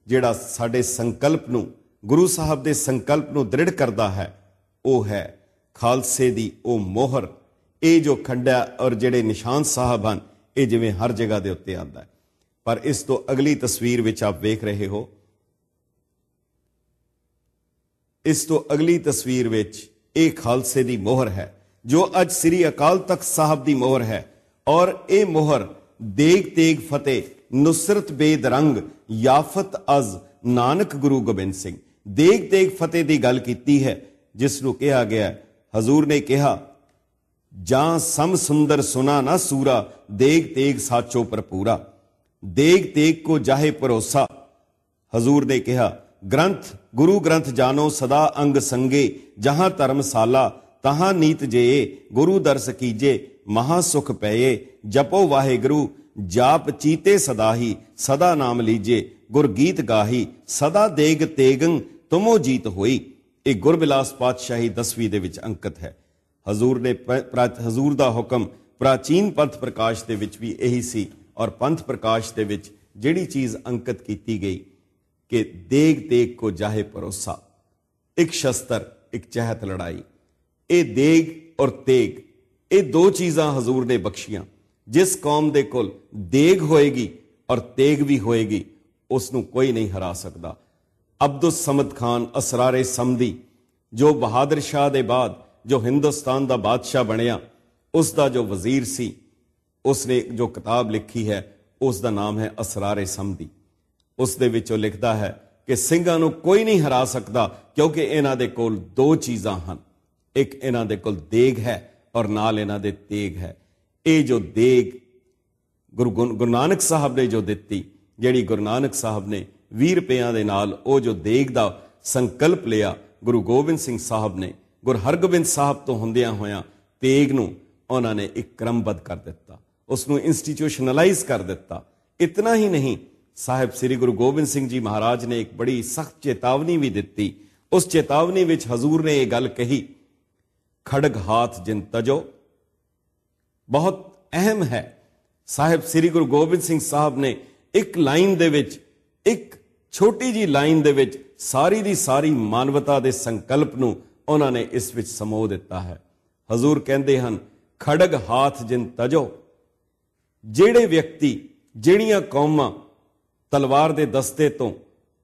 ਜਿਹੜਾ ਸਾਡੇ ਸੰਕਲਪ ਨੂੰ ਗੁਰੂ ਸਾਹਿਬ ਦੇ ਸੰਕਲਪ ਨੂੰ ਦ੍ਰਿੜ ਕਰਦਾ ਹੈ ਉਹ ਹੈ ਖਾਲਸੇ ਦੀ ਉਹ ਮੋਹਰ ਇਹ ਜੋ ਖੰਡਾ ਔਰ ਜਿਹੜੇ ਨਿਸ਼ਾਨ ਸਾਹਿਬ ਹਨ ਇਹ ਜਿਵੇਂ ਹਰ ਜਗ੍ਹਾ ਦੇ ਉੱਤੇ ਆਂਦਾ ਹੈ ਪਰ ਇਸ ਤੋਂ ਅਗਲੀ ਤਸਵੀਰ ਵਿੱਚ ਆਪ ਵੇਖ ਰਹੇ ਹੋ ਇਸ ਤੋਂ ਅਗਲੀ ਤਸਵੀਰ ਵਿੱਚ ਇਹ ਖਾਲਸੇ ਦੀ ਮੋਹਰ ਹੈ ਜੋ ਅੱਜ ਸ੍ਰੀ ਅਕਾਲ ਤਖਤ ਸਾਹਿਬ ਦੀ ਮੋਹਰ ਹੈ ਔਰ ਇਹ ਮੋਹਰ ਦੇਗ ਤੇਗ ਫਤਿਹ ਨੁਸਰਤ ਬੇਦਰੰਗ ਯਾਫਤ ਅਜ਼ ਨਾਨਕ ਗੁਰੂ ਗੋਬਿੰਦ ਸਿੰਘ ਦੇਖ ਤੇਗ ਫਤਿਹ ਦੀ ਗੱਲ ਕੀਤੀ ਹੈ ਜਿਸ ਨੂੰ ਕਿਹਾ ਗਿਆ ਹਜ਼ੂਰ ਨੇ ਕਿਹਾ ਜਾਂ ਸਮ ਸੁੰਦਰ ਸੁਨਾ ਨਾ ਸੂਰਾ ਦੇਖ ਤੇਗ ਸਾਚੋ ਪਰਪੂਰਾ ਦੇਖ ਤੇਗ ਕੋ ਜਾਹੇ ਭਰੋਸਾ ਹਜ਼ੂਰ ਨੇ ਕਿਹਾ ਗ੍ਰੰਥ ਗੁਰੂ ਗ੍ਰੰਥ ਜਾਨੋ ਸਦਾ ਅੰਗ ਸੰਗੇ ਜਹਾਂ ਧਰਮਸਾਲਾ ਤਹਾਂ ਨੀਤ ਜੇ ਗੁਰੂ ਦਰਸ ਕੀਜੇ ਮਹਾ ਸੁਖ ਪਏ ਜਪੋ ਵਾਹਿਗੁਰੂ ਜਾਪ ਚੀਤੇ ਸਦਾਹੀ ਸਦਾ ਨਾਮ ਲੀਜੇ ਗੁਰ ਗੀਤ ਗਾਹੀ ਸਦਾ ਦੇਗ ਤੇਗੰ ਤੁਮੋ ਜੀਤ ਹੋਈ ਇਹ ਗੁਰਬਿਲਾਸ ਪਾਤਸ਼ਾਹੀ 10ਵੀਂ ਦੇ ਵਿੱਚ ਅੰਕਿਤ ਹੈ ਹਜ਼ੂਰ ਨੇ ਹਜ਼ੂਰ ਦਾ ਹੁਕਮ ਪ੍ਰਾਚੀਨ ਪੰਥ ਪ੍ਰਕਾਸ਼ ਦੇ ਵਿੱਚ ਵੀ ਇਹੀ ਸੀ ਔਰ ਪੰਥ ਪ੍ਰਕਾਸ਼ ਦੇ ਵਿੱਚ ਜਿਹੜੀ ਚੀਜ਼ ਅੰਕਿਤ ਕੀਤੀ ਗਈ ਕਿ ਦੇਗ ਤੇਗ ਕੋ ਜਾਹੇ ਪਰੋਸਾ ਇੱਕ ਸ਼ਸਤਰ ਇੱਕ ਚਹਿਤ ਲੜਾਈ ਇਹ ਦੇਗ ਔਰ ਤੇਗ ਇਹ ਦੋ ਚੀਜ਼ਾਂ ਹਜ਼ੂਰ ਨੇ ਬਖਸ਼ੀਆਂ ਜਿਸ ਕੌਮ ਦੇ ਕੋਲ ਦੇਗ ਹੋਏਗੀ ਔਰ ਤੇਗ ਵੀ ਹੋਏਗੀ ਉਸ ਨੂੰ ਕੋਈ ਨਹੀਂ ਹਰਾ ਸਕਦਾ ਅਬਦੁਲ ਸਮਦ ਖਾਨ ਅਸਰਾਰੇ ਸਮਦੀ ਜੋ ਬਹਾਦਰ ਸ਼ਾਹ ਦੇ ਬਾਅਦ ਜੋ ਹਿੰਦੁਸਤਾਨ ਦਾ ਬਾਦਸ਼ਾਹ ਬਣਿਆ ਉਸ ਦਾ ਜੋ ਵਜ਼ੀਰ ਸੀ ਉਸ ਨੇ ਜੋ ਕਿਤਾਬ ਲਿਖੀ ਹੈ ਉਸ ਦਾ ਨਾਮ ਹੈ ਅਸਰਾਰੇ ਸਮਦੀ ਉਸ ਦੇ ਵਿੱਚ ਉਹ ਲਿਖਦਾ ਹੈ ਕਿ ਸਿੰਘਾਂ ਨੂੰ ਕੋਈ ਨਹੀਂ ਹਰਾ ਸਕਦਾ ਕਿਉਂਕਿ ਇਹਨਾਂ ਦੇ ਕੋਲ ਦੋ ਚੀਜ਼ਾਂ ਹਨ ਇੱਕ ਇਹਨਾਂ ਦੇ ਕੋਲ ਦੇਗ ਹੈ ਔਰ ਨਾਲ ਇਹਨਾਂ ਦੇ ਤੇਗ ਹੈ ਇਹ ਜੋ ਦੇਗ ਗੁਰੂ ਗੁਰੂ ਨਾਨਕ ਸਾਹਿਬ ਨੇ ਜੋ ਦਿੱਤੀ ਜਿਹੜੀ ਗੁਰੂ ਨਾਨਕ ਸਾਹਿਬ ਨੇ 20 ਰੁਪਿਆਂ ਦੇ ਨਾਲ ਉਹ ਜੋ ਦੇਗ ਦਾ ਸੰਕਲਪ ਲਿਆ ਗੁਰੂ ਗੋਬਿੰਦ ਸਿੰਘ ਸਾਹਿਬ ਨੇ ਗੁਰ ਹਰਗੋਬਿੰਦ ਸਾਹਿਬ ਤੋਂ ਹੁੰਦਿਆਂ ਹੋਇਆਂ ਤੇਗ ਨੂੰ ਉਹਨਾਂ ਨੇ ਇੱਕ ਕ੍ਰਮਬੱਧ ਕਰ ਦਿੱਤਾ ਉਸ ਨੂੰ ਇੰਸਟੀਟਿਊਸ਼ਨਲਾਈਜ਼ ਕਰ ਦਿੱਤਾ ਇਤਨਾ ਹੀ ਨਹੀਂ ਸਾਹਿਬ ਸ੍ਰੀ ਗੁਰੂ ਗੋਬਿੰਦ ਸਿੰਘ ਜੀ ਮਹਾਰਾਜ ਨੇ ਇੱਕ ਬੜੀ ਸਖਤ ਚੇਤਾਵਨੀ ਵੀ ਦਿੱਤੀ ਉਸ ਚੇਤਾਵਨੀ ਵਿੱਚ ਹਜ਼ੂਰ ਨੇ ਇਹ ਗੱਲ ਕਹੀ ਖੜਗ ਹਾਥ ਜਿੰਤਜੋ ਤਜੋ ਬਹੁਤ ਅਹਿਮ ਹੈ ਸਾਹਿਬ ਸ੍ਰੀ ਗੁਰੂ ਗੋਬਿੰਦ ਸਿੰਘ ਸਾਹਿਬ ਨੇ ਇੱਕ ਲਾਈਨ ਦੇ ਵਿੱਚ ਇੱਕ ਛੋਟੀ ਜੀ ਲਾਈਨ ਦੇ ਵਿੱਚ ਸਾਰੀ ਦੀ ਸਾਰੀ ਮਾਨਵਤਾ ਦੇ ਸੰਕਲਪ ਨੂੰ ਉਹਨਾਂ ਨੇ ਇਸ ਵਿੱਚ ਸਮੋ ਦਿੱਤਾ ਹੈ ਹਜ਼ੂਰ ਕਹਿੰਦੇ ਹਨ ਖੜਗ ਹਾਥ ਜਿਨ ਤਜੋ ਜਿਹੜੇ ਵਿਅਕਤੀ ਜਿਹੜੀਆਂ ਕੌਮਾਂ ਤਲਵਾਰ ਦੇ ਦਸਤੇ ਤੋਂ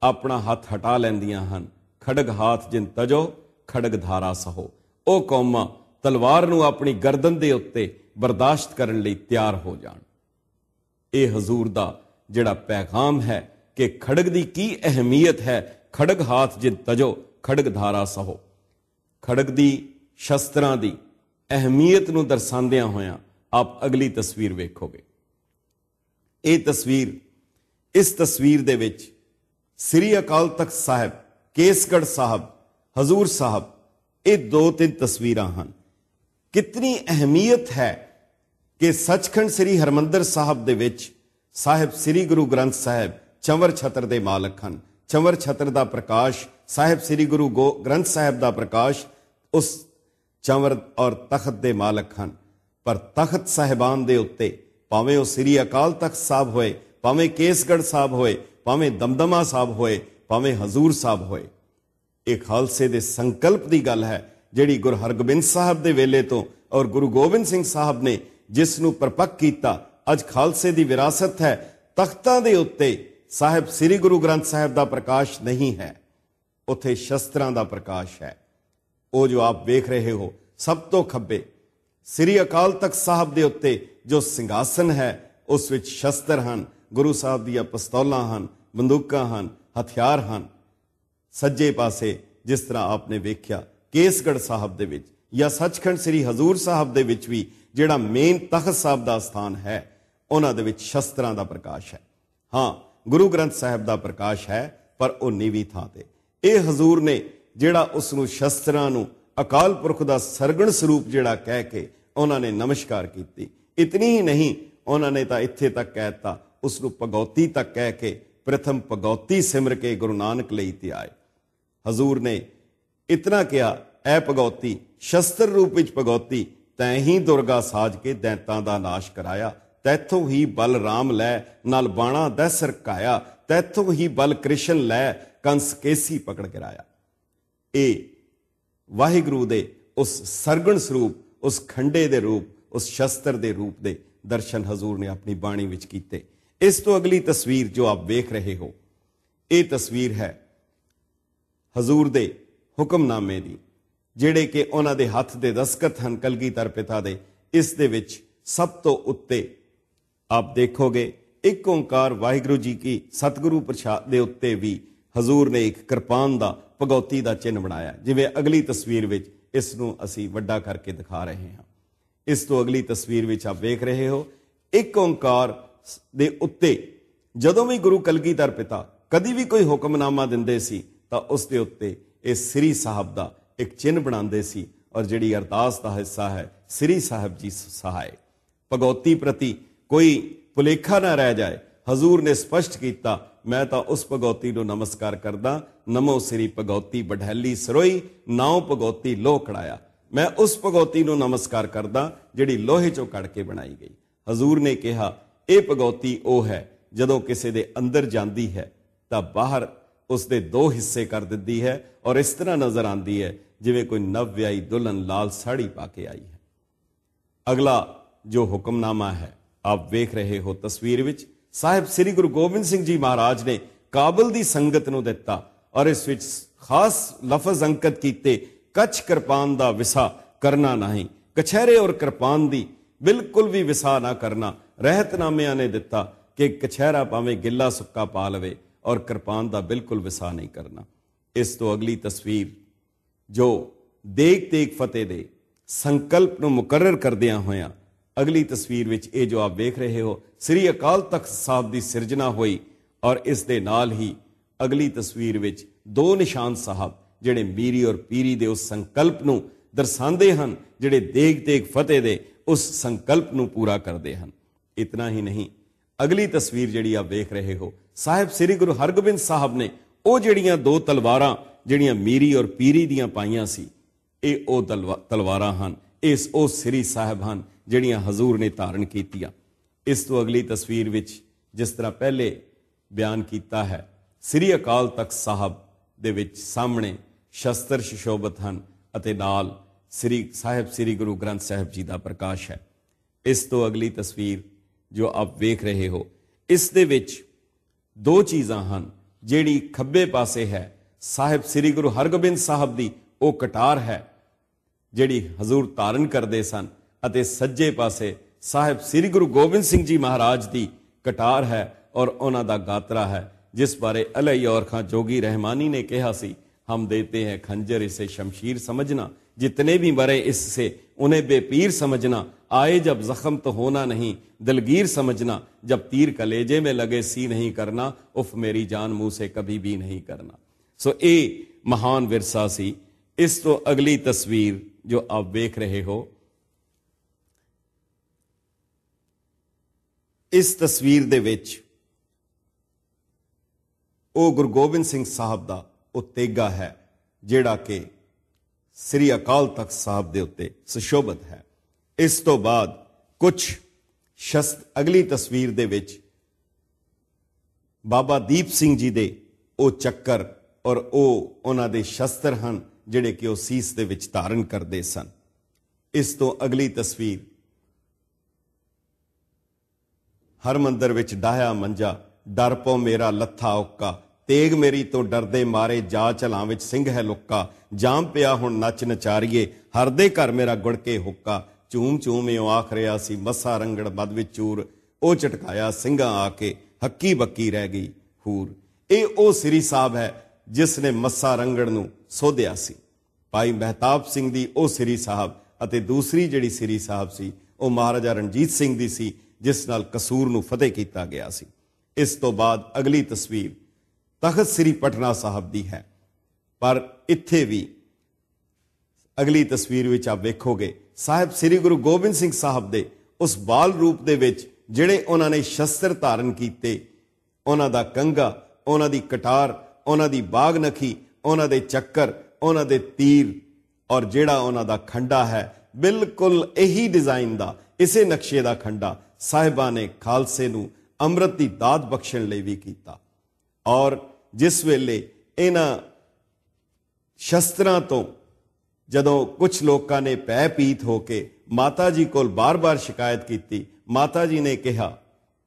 ਆਪਣਾ ਹੱਥ ਹਟਾ ਲੈਂਦੀਆਂ ਹਨ ਖੜਗ ਹਾਥ ਜਿਨ ਤਜੋ ਖੜਗ ਧਾਰਾ ਸਹੋ ਉਹ ਕੌਮਾਂ ਤਲਵਾਰ ਨੂੰ ਆਪਣੀ ਗਰਦਨ ਦੇ ਉੱਤੇ ਬਰਦਾਸ਼ਤ ਕਰਨ ਲਈ ਤਿਆਰ ਹੋ ਜਾਣ ਇਹ ਹਜ਼ੂਰ ਦਾ ਜਿਹੜਾ ਪੈਗਾਮ ਹੈ ਕਿ ਖੜਗ ਦੀ ਕੀ ਅਹਿਮੀਅਤ ਹੈ ਖੜਗ ਹਾਥ ਜਿ ਤਜੋ ਖੜਗ ਧਾਰਾ ਸਹੋ ਖੜਗ ਦੀ ਸ਼ਸਤਰਾਂ ਦੀ ਅਹਿਮੀਅਤ ਨੂੰ ਦਰਸਾਉਂਦਿਆਂ ਹੋਇਆਂ ਆਪ ਅਗਲੀ ਤਸਵੀਰ ਵੇਖੋਗੇ ਇਹ ਤਸਵੀਰ ਇਸ ਤਸਵੀਰ ਦੇ ਵਿੱਚ ਸ੍ਰੀ ਅਕਾਲ ਤਖਤ ਸਾਹਿਬ ਕੇਸਗੜ ਸਾਹਿਬ ਹਜ਼ੂਰ ਸਾਹਿਬ ਇਹ ਦੋ ਤਿੰਨ ਤਸਵੀਰਾਂ ਹਨ ਕਿਤਨੀ ਅਹਿਮੀਅਤ ਹੈ ਕਿ ਸੱਚਖੰਡ ਸ੍ਰੀ ਹਰਮੰਦਰ ਸਾਹਿਬ ਦੇ ਵਿੱਚ ਸਾਹਿਬ ਸ੍ਰੀ ਗੁਰੂ ਗ੍ਰੰਥ ਸਾਹਿਬ ਚੰਵਰ ਛਤਰ ਦੇ ਮਾਲਕ ਹਨ ਚੰਵਰ ਛਤਰ ਦਾ ਪ੍ਰਕਾਸ਼ ਸਾਹਿਬ ਸ੍ਰੀ ਗੁਰੂ ਗ੍ਰੰਥ ਸਾਹਿਬ ਦਾ ਪ੍ਰਕਾਸ਼ ਉਸ ਚੰਵਰ ਔਰ ਤਖਤ ਦੇ ਮਾਲਕ ਹਨ ਪਰ ਤਖਤ ਸਹਿਬਾਨ ਦੇ ਉੱਤੇ ਭਾਵੇਂ ਉਹ ਸ੍ਰੀ ਅਕਾਲ ਤਖਤ ਸਾਹਿਬ ਹੋਏ ਭਾਵੇਂ ਕੇਸਗੜ ਸਾਹਿਬ ਹੋਏ ਭਾਵੇਂ ਦਮਦਮਾ ਸਾਹਿਬ ਹੋਏ ਭਾਵੇਂ ਹਜ਼ੂਰ ਸਾਹਿਬ ਹੋਏ ਇਹ ਖਾਲਸੇ ਦੇ ਸੰਕਲਪ ਦੀ ਗੱਲ ਹੈ ਜਿਹੜੀ ਗੁਰੂ ਹਰਗੋਬਿੰਦ ਸਾਹਿਬ ਦੇ ਵੇਲੇ ਤੋਂ ਔਰ ਗੁਰੂ ਗੋਬਿੰਦ ਸਿੰਘ ਸਾਹਿਬ ਨੇ ਜਿਸ ਨੂੰ ਪਰਪੱਕ ਕੀਤਾ ਅੱਜ ਖਾਲਸੇ ਦੀ ਵਿਰਾਸਤ ਹੈ ਤਖਤਾਂ ਦੇ ਉੱਤੇ ਸਾਹਿਬ ਸ੍ਰੀ ਗੁਰੂ ਗ੍ਰੰਥ ਸਾਹਿਬ ਦਾ ਪ੍ਰਕਾਸ਼ ਨਹੀਂ ਹੈ ਉਥੇ ਸ਼ਸਤਰਾਂ ਦਾ ਪ੍ਰਕਾਸ਼ ਹੈ ਉਹ ਜੋ ਆਪ ਵੇਖ ਰਹੇ ਹੋ ਸਭ ਤੋਂ ਖੱਬੇ ਸ੍ਰੀ ਅਕਾਲ ਤਖਤ ਸਾਹਿਬ ਦੇ ਉੱਤੇ ਜੋ ਸਿੰਘਾਸਨ ਹੈ ਉਸ ਵਿੱਚ ਸ਼ਸਤਰ ਹਨ ਗੁਰੂ ਸਾਹਿਬ ਦੀਆਂ ਪਿਸਤੌਲਾਂ ਹਨ ਬੰਦੂਕਾਂ ਹਨ ਹਥਿਆਰ ਹਨ ਸੱਜੇ ਪਾਸੇ ਜਿਸ ਤਰ੍ਹਾਂ ਆਪਨੇ ਵੇਖਿਆ ਕੇਸਗੜ ਸਾਹਿਬ ਦੇ ਵਿੱਚ ਜਾਂ ਸੱਚਖੰਡ ਸ੍ਰੀ ਹਜ਼ੂਰ ਸਾਹਿਬ ਦੇ ਵਿੱਚ ਵੀ ਜਿਹੜਾ ਮੇਨ ਤਖਤ ਸਾਹਿਬ ਦਾ ਸਥਾਨ ਹੈ ਉਹਨਾਂ ਦੇ ਵਿੱਚ ਸ਼ਸਤਰਾਂ ਦਾ ਪ੍ਰਕਾਸ਼ ਹੈ ਹਾਂ ਗੁਰੂ ਗ੍ਰੰਥ ਸਾਹਿਬ ਦਾ ਪ੍ਰਕਾਸ਼ ਹੈ ਪਰ ਉਹ ਨੀਵੀਂ ਥਾਂ ਤੇ ਇਹ ਹਜ਼ੂਰ ਨੇ ਜਿਹੜਾ ਉਸ ਨੂੰ ਸ਼ਸਤਰਾਂ ਨੂੰ ਅਕਾਲ ਪੁਰਖ ਦਾ ਸਰਗਣ ਸਰੂਪ ਜਿਹੜਾ ਕਹਿ ਕੇ ਉਹਨਾਂ ਨੇ ਨਮਸਕਾਰ ਕੀਤੀ ਇਤਨੀ ਹੀ ਨਹੀਂ ਉਹਨਾਂ ਨੇ ਤਾਂ ਇੱਥੇ ਤੱਕ ਕਹਿਤਾ ਉਸ ਨੂੰ ਪਗੌਤੀ ਤੱਕ ਕਹਿ ਕੇ ਪ੍ਰਥਮ ਪਗੌਤੀ ਸਿਮਰ ਕੇ ਗੁਰੂ ਨਾਨਕ ਲਈ ਤੇ ਆਏ ਹਜ਼ੂਰ ਨੇ ਇਤਨਾ ਕਿਹਾ ਐ ਭਗਉਤੀ ਸ਼ਸਤਰ ਰੂਪ ਵਿੱਚ ਭਗਉਤੀ ਤੈ ਹੀ ਦੁਰਗਾ ਸਾਜ ਕੇ ਦੈਂਤਾਂ ਦਾ ਨਾਸ਼ ਕਰਾਇਆ ਤੈਥੋਂ ਹੀ ਬਲਰਾਮ ਲੈ ਨਾਲ ਬਾਣਾ ਦਸਰ ਸਰਕਾਇਆ ਤੈਥੋਂ ਹੀ ਬਲ ਕ੍ਰਿਸ਼ਨ ਲੈ ਕੰਸ ਕੇਸੀ ਪਕੜ ਗਿਰਾਇਆ ਇਹ ਵਾਹਿਗੁਰੂ ਦੇ ਉਸ ਸਰਗਣ ਸਰੂਪ ਉਸ ਖੰਡੇ ਦੇ ਰੂਪ ਉਸ ਸ਼ਸਤਰ ਦੇ ਰੂਪ ਦੇ ਦਰਸ਼ਨ ਹਜ਼ੂਰ ਨੇ ਆਪਣੀ ਬਾਣੀ ਵਿੱਚ ਕੀਤੇ ਇਸ ਤੋਂ ਅਗਲੀ ਤਸਵੀਰ ਜੋ ਆਪ ਵੇਖ ਰਹੇ ਹੋ ਇਹ ਤਸਵੀਰ ਹੈ ਹਜ਼ੂਰ ਦੇ ਹੁਕਮਨਾਮੇ ਦੀ ਜਿਹੜੇ ਕਿ ਉਹਨਾਂ ਦੇ ਹੱਥ ਦੇ ਦਸਕਤ ਹਨ ਕਲਗੀਧਰ ਪਿਤਾ ਦੇ ਇਸ ਦੇ ਵਿੱਚ ਸਭ ਤੋਂ ਉੱਤੇ ਆਪ ਦੇਖੋਗੇ ਇੱਕ ਓੰਕਾਰ ਵਾਹਿਗੁਰੂ ਜੀ ਕੀ ਸਤਿਗੁਰੂ ਪ੍ਰਸ਼ਾਦ ਦੇ ਉੱਤੇ ਵੀ ਹਜ਼ੂਰ ਨੇ ਇੱਕ ਕਿਰਪਾਨ ਦਾ ਭਗਉਤੀ ਦਾ ਚਿੰਨ ਬਣਾਇਆ ਜਿਵੇਂ ਅਗਲੀ ਤਸਵੀਰ ਵਿੱਚ ਇਸ ਨੂੰ ਅਸੀਂ ਵੱਡਾ ਕਰਕੇ ਦਿਖਾ ਰਹੇ ਹਾਂ ਇਸ ਤੋਂ ਅਗਲੀ ਤਸਵੀਰ ਵਿੱਚ ਆਪ ਵੇਖ ਰਹੇ ਹੋ ਇੱਕ ਓੰਕਾਰ ਦੇ ਉੱਤੇ ਜਦੋਂ ਵੀ ਗੁਰੂ ਕਲਗੀਧਰ ਪਿਤਾ ਕਦੀ ਵੀ ਕੋਈ ਹੁਕਮਨਾਮਾ ਦਿੰਦੇ ਸੀ ਤਾਂ ਉਸ ਦੇ ਉੱਤੇ ਇਹ ਸ੍ਰੀ ਸਾਹਿਬ ਦਾ ਇੱਕ ਚਿੰਨ ਬਣਾਉਂਦੇ ਸੀ ਔਰ ਜਿਹੜੀ ਅਰਦਾਸ ਦਾ ਹਿੱਸਾ ਹੈ ਸ੍ਰੀ ਸਾਹਿਬ ਜੀ ਸਹਾਇ ਭਗਉਤੀ ਪ੍ਰਤੀ ਕੋਈ ਭੁਲੇਖਾ ਨਾ ਰਹਿ ਜਾਏ ਹਜ਼ੂਰ ਨੇ ਸਪਸ਼ਟ ਕੀਤਾ ਮੈਂ ਤਾਂ ਉਸ ਭਗਉਤੀ ਨੂੰ ਨਮਸਕਾਰ ਕਰਦਾ ਨਮੋ ਸ੍ਰੀ ਭਗਉਤੀ ਬਢੈਲੀ ਸਰੋਈ ਨਾਉ ਭਗਉਤੀ ਲੋਹ ਮੈਂ ਉਸ ਭਗਉਤੀ ਨੂੰ ਨਮਸਕਾਰ ਕਰਦਾ ਜਿਹੜੀ ਲੋਹੇ ਚੋਂ ਕੜ ਕੇ ਬਣਾਈ ਗਈ ਹਜ਼ੂਰ ਨੇ ਕਿਹਾ ਇਹ ਭਗਉਤੀ ਉਹ ਹੈ ਜਦੋਂ ਕਿਸੇ ਦੇ ਅੰਦਰ ਜਾਂਦੀ ਹੈ ਤਾਂ ਬਾਹਰ ਉਸ ਦੇ ਦੋ ਹਿੱਸੇ ਕਰ ਦਿੰਦੀ ਹੈ ਔਰ ਇਸ ਤਰ੍ਹਾਂ ਨਜ਼ਰ ਆਂਦੀ ਹੈ ਜਿਵੇਂ ਕੋਈ ਨਵ ਵਿਆਹੀ ਦੁਲਨ ਲਾਲ ਸਾੜੀ ਪਾ ਕੇ ਆਈ ਹੈ ਅਗਲਾ ਜੋ ਹੁਕਮਨਾਮਾ ਹੈ ਆਪ ਵੇਖ ਰਹੇ ਹੋ ਤਸਵੀਰ ਵਿੱਚ ਸਾਹਿਬ ਸ੍ਰੀ ਗੁਰੂ ਗੋਬਿੰਦ ਸਿੰਘ ਜੀ ਮਹਾਰਾਜ ਨੇ ਕਾਬਲ ਦੀ ਸੰਗਤ ਨੂੰ ਦਿੱਤਾ ਔਰ ਇਸ ਵਿੱਚ ਖਾਸ ਲਫ਼ਜ਼ ਅੰਕਿਤ ਕੀਤੇ ਕਛ ਕਿਰਪਾਨ ਦਾ ਵਿਸਾ ਕਰਨਾ ਨਹੀਂ ਕਛਹਿਰੇ ਔਰ ਕਿਰਪਾਨ ਦੀ ਬਿਲਕੁਲ ਵੀ ਵਿਸਾ ਨਾ ਕਰਨਾ ਰਹਿਤਨਾਮਿਆਂ ਨੇ ਦਿੱਤਾ ਕਿ ਕਛਹਿਰਾ ਭਾਵੇਂ ਗਿੱਲਾ ਸੁੱਕਾ ਪਾ ਲਵੇ ਔਰ ਕਿਰਪਾਨ ਦਾ ਬਿਲਕੁਲ ਵਿਸਾ ਨਹੀਂ ਕਰਨਾ ਇਸ ਤੋਂ ਅਗਲੀ ਤਸਵੀਰ ਜੋ ਦੇਖ ਤੇਗ ਫਤਿਹ ਦੇ ਸੰਕਲਪ ਨੂੰ ਮੁਕਰਰ ਕਰਦਿਆਂ ਹੋਇਆਂ ਅਗਲੀ ਤਸਵੀਰ ਵਿੱਚ ਇਹ ਜੋ ਆਪ ਵੇਖ ਰਹੇ ਹੋ ਸ੍ਰੀ ਅਕਾਲ ਤਖਤ ਸਾਹਿਬ ਦੀ ਸਿਰਜਣਾ ਹੋਈ ਔਰ ਇਸ ਦੇ ਨਾਲ ਹੀ ਅਗਲੀ ਤਸਵੀਰ ਵਿੱਚ ਦੋ ਨਿਸ਼ਾਨ ਸਾਹਿਬ ਜਿਹੜੇ ਮੀਰੀ ਔਰ ਪੀਰੀ ਦੇ ਉਸ ਸੰਕਲਪ ਨੂੰ ਦਰਸਾਉਂਦੇ ਹਨ ਜਿਹੜੇ ਦੇਗ ਤੇਗ ਫਤਿਹ ਦੇ ਉਸ ਸੰਕਲਪ ਨੂੰ ਪੂਰਾ ਕਰਦੇ ਹਨ ਇਤਨਾ ਹੀ ਨਹੀਂ ਅਗਲੀ ਤਸਵੀਰ ਜਿਹੜੀ ਆਪ ਵੇਖ ਰਹੇ ਹੋ ਸਾਹਿਬ ਸ੍ਰੀ ਗੁਰੂ ਹਰਗੋਬਿੰਦ ਸਾਹਿਬ ਨੇ ਉਹ ਜਿਹੜੀਆਂ ਦੋ ਤਲਵਾਰਾਂ ਜਿਹੜੀਆਂ ਮੀਰੀ ਔਰ ਪੀਰੀ ਦੀਆਂ ਪਾਈਆਂ ਸੀ ਇਹ ਉਹ ਤਲਵਾਰਾਂ ਹਨ ਇਸ ਉਹ ਸ੍ਰੀ ਸਾਹਿਬ ਹਨ ਜਿਹੜੀਆਂ ਹਜ਼ੂਰ ਨੇ ਧਾਰਨ ਕੀਤੀਆਂ ਇਸ ਤੋਂ ਅਗਲੀ ਤਸਵੀਰ ਵਿੱਚ ਜਿਸ ਤਰ੍ਹਾਂ ਪਹਿਲੇ ਬਿਆਨ ਕੀਤਾ ਹੈ ਸ੍ਰੀ ਅਕਾਲ ਤਖਤ ਸਾਹਿਬ ਦੇ ਵਿੱਚ ਸਾਹਮਣੇ ਸ਼ਸਤਰ ਸ਼ੋਭਤ ਹਨ ਅਤੇ ਨਾਲ ਸ੍ਰੀ ਸਾਹਿਬ ਸ੍ਰੀ ਗੁਰੂ ਗ੍ਰੰਥ ਸਾਹਿਬ ਜੀ ਦਾ ਪ੍ਰਕਾਸ਼ ਹੈ ਇਸ ਤੋਂ ਅਗਲੀ ਤਸਵੀਰ ਜੋ ਆਪ ਵੇਖ ਰਹੇ ਹੋ ਇਸ ਦੇ ਵਿੱਚ ਦੋ ਚੀਜ਼ਾਂ ਹਨ ਜਿਹੜੀ ਖੱਬੇ ਪਾਸੇ ਹੈ ਸਾਹਿਬ ਸ੍ਰੀ ਗੁਰੂ ਹਰਗੋਬਿੰਦ ਸਾਹਿਬ ਦੀ ਉਹ ਕਟਾਰ ਹੈ ਜਿਹੜੀ ਹਜ਼ੂਰ ਧਾਰਨ ਕਰਦੇ ਸਨ ਅਤੇ ਸੱਜੇ ਪਾਸੇ ਸਾਹਿਬ ਸ੍ਰੀ ਗੁਰੂ ਗੋਬਿੰਦ ਸਿੰਘ ਜੀ ਮਹਾਰਾਜ ਦੀ ਕਟਾਰ ਹੈ ਔਰ ਉਹਨਾਂ ਦਾ ਗਾਤਰਾ ਹੈ ਜਿਸ ਬਾਰੇ ਅਲਈ ਔਰ ਖਾਂ ਜੋਗੀ ਰਹਿਮਾਨੀ ਨੇ ਕਿਹਾ ਸੀ ਹਮ ਦੇਤੇ ਹੈ ਖੰਜਰ ਇਸੇ ਸ਼ਮਸ਼ੀਰ ਸਮਝਣਾ ਜਿਤਨੇ ਵੀ ਮਰੇ ਇਸ ਸੇ उन्हें बेपीर समझना आए जब जख्म तो होना नहीं दिलगीर समझना जब तीर कलेजे में लगे सी नहीं करना उफ मेरी जान मुंह से कभी भी नहीं करना सो ए महान विरसा सी इस तो अगली तस्वीर जो आप देख रहे हो ਇਸ ਤਸਵੀਰ ਦੇ ਵਿੱਚ ਉਹ ਗੁਰੂ ਗੋਬਿੰਦ ਸਿੰਘ ਸਾਹਿਬ ਦਾ ਉਹ ਤੇਗਾ ਹੈ ਜਿਹੜਾ ਕਿ ਸ੍ਰੀ ਅਕਾਲ ਤਖਤ ਸਾਹਿਬ ਦੇ ਉੱਤੇ ਸੁਸ਼ੋਭਿਤ ਹੈ ਇਸ ਤੋਂ ਬਾਅਦ ਕੁਝ ਸ਼ਸਤ ਅਗਲੀ ਤਸਵੀਰ ਦੇ ਵਿੱਚ ਬਾਬਾ ਦੀਪ ਸਿੰਘ ਜੀ ਦੇ ਉਹ ਚੱਕਰ ਔਰ ਉਹ ਉਹਨਾਂ ਦੇ ਸ਼ਸਤਰ ਹਨ ਜਿਹੜੇ ਕਿ ਉਹ ਸੀਸ ਦੇ ਵਿੱਚ ਧਾਰਨ ਕਰਦੇ ਸਨ ਇਸ ਤੋਂ ਅਗਲੀ ਤਸਵੀਰ ਹਰ ਮੰਦਰ ਵਿੱਚ ਡਾਇਆ ਮੰਜਾ ਡਰ ਪਉ ਮੇਰਾ ਲੱਥਾ ਔਕਾ ਤੇਗ ਮੇਰੀ ਤੋਂ ਡਰਦੇ ਮਾਰੇ ਜਾ ਚਲਾਂ ਵਿੱਚ ਸਿੰਘ ਹੈ ਲੁੱਕਾ ਜਾਮ ਪਿਆ ਹੁਣ ਨੱਚ ਨਚਾਰੀਏ ਹਰਦੇ ਘਰ ਮੇਰਾ ਗੁਣ ਕੇ ਹੁੱਕਾ ਚੂਮ ਇਉਂ ਆਖ ਰਿਆ ਸੀ ਮੱਸਾ ਰੰਗੜ ਬਦ ਵਿੱਚ ਚੂਰ ਉਹ ਝਟਕਾਇਆ ਸਿੰਘਾਂ ਆ ਕੇ ਹੱਕੀ ਬੱਕੀ ਰਹਿ ਗਈ ਹੂਰ ਇਹ ਉਹ ਸ੍ਰੀ ਸਾਹਿਬ ਹੈ ਜਿਸ ਨੇ ਮੱਸਾ ਰੰਗੜ ਨੂੰ ਸੋਧਿਆ ਸੀ ਭਾਈ ਮਹਿਤਾਬ ਸਿੰਘ ਦੀ ਉਹ ਸ੍ਰੀ ਸਾਹਿਬ ਅਤੇ ਦੂਸਰੀ ਜਿਹੜੀ ਸ੍ਰੀ ਸਾਹਿਬ ਸੀ ਉਹ ਮਹਾਰਾਜਾ ਰਣਜੀਤ ਸਿੰਘ ਦੀ ਸੀ ਜਿਸ ਨਾਲ ਕਸੂਰ ਨੂੰ ਫਤਿਹ ਕੀਤਾ ਗਿਆ ਸੀ ਇਸ ਤੋਂ ਬਾਅਦ ਅਗਲੀ ਤਸਵੀਰ ਤਖਤ ਸ੍ਰੀ ਪਟਨਾ ਸਾਹਿਬ ਦੀ ਹੈ ਪਰ ਇੱਥੇ ਵੀ ਅਗਲੀ ਤਸਵੀਰ ਵਿੱਚ ਆਪ ਵੇਖੋਗੇ ਸਾਹਿਬ ਸ੍ਰੀ ਗੁਰੂ ਗੋਬਿੰਦ ਸਿੰਘ ਸਾਹਿਬ ਦੇ ਉਸ ਬਾਲ ਰੂਪ ਦੇ ਵਿੱਚ ਜਿਹੜੇ ਉਹਨਾਂ ਨੇ ਸ਼ਸਤਰ ਧਾਰਨ ਕੀਤੇ ਉਹਨਾਂ ਦਾ ਕੰਗਾ ਉਹਨਾਂ ਦੀ ਕਟਾਰ ਉਹਨਾਂ ਦੀ ਬਾਗ ਨਖੀ ਉਹਨਾਂ ਦੇ ਚੱਕਰ ਉਹਨਾਂ ਦੇ ਤੀਰ ਔਰ ਜਿਹੜਾ ਉਹਨਾਂ ਦਾ ਖੰਡਾ ਹੈ ਬਿਲਕੁਲ ਇਹੀ ਡਿਜ਼ਾਈਨ ਦਾ ਇਸੇ ਨਕਸ਼ੇ ਦਾ ਖੰਡਾ ਸਾਹਿਬਾਂ ਨੇ ਖਾਲਸੇ ਨੂੰ ਅੰਮ੍ਰਿਤ ਦੀ ਦਾਤ ਬਖਸ਼ਣ ਲਈ ਵੀ ਕੀਤਾ ਔਰ ਜਿਸ ਵੇਲੇ ਇਹਨਾਂ ਸ਼ਸਤਰਾਂ ਤੋਂ ਜਦੋਂ ਕੁਝ ਲੋਕਾਂ ਨੇ ਪੈ ਪੀਤ ਹੋ ਕੇ ਮਾਤਾ ਜੀ ਕੋਲ ਬਾਰ-ਬਾਰ ਸ਼ਿਕਾਇਤ ਕੀਤੀ ਮਾਤਾ ਜੀ ਨੇ ਕਿਹਾ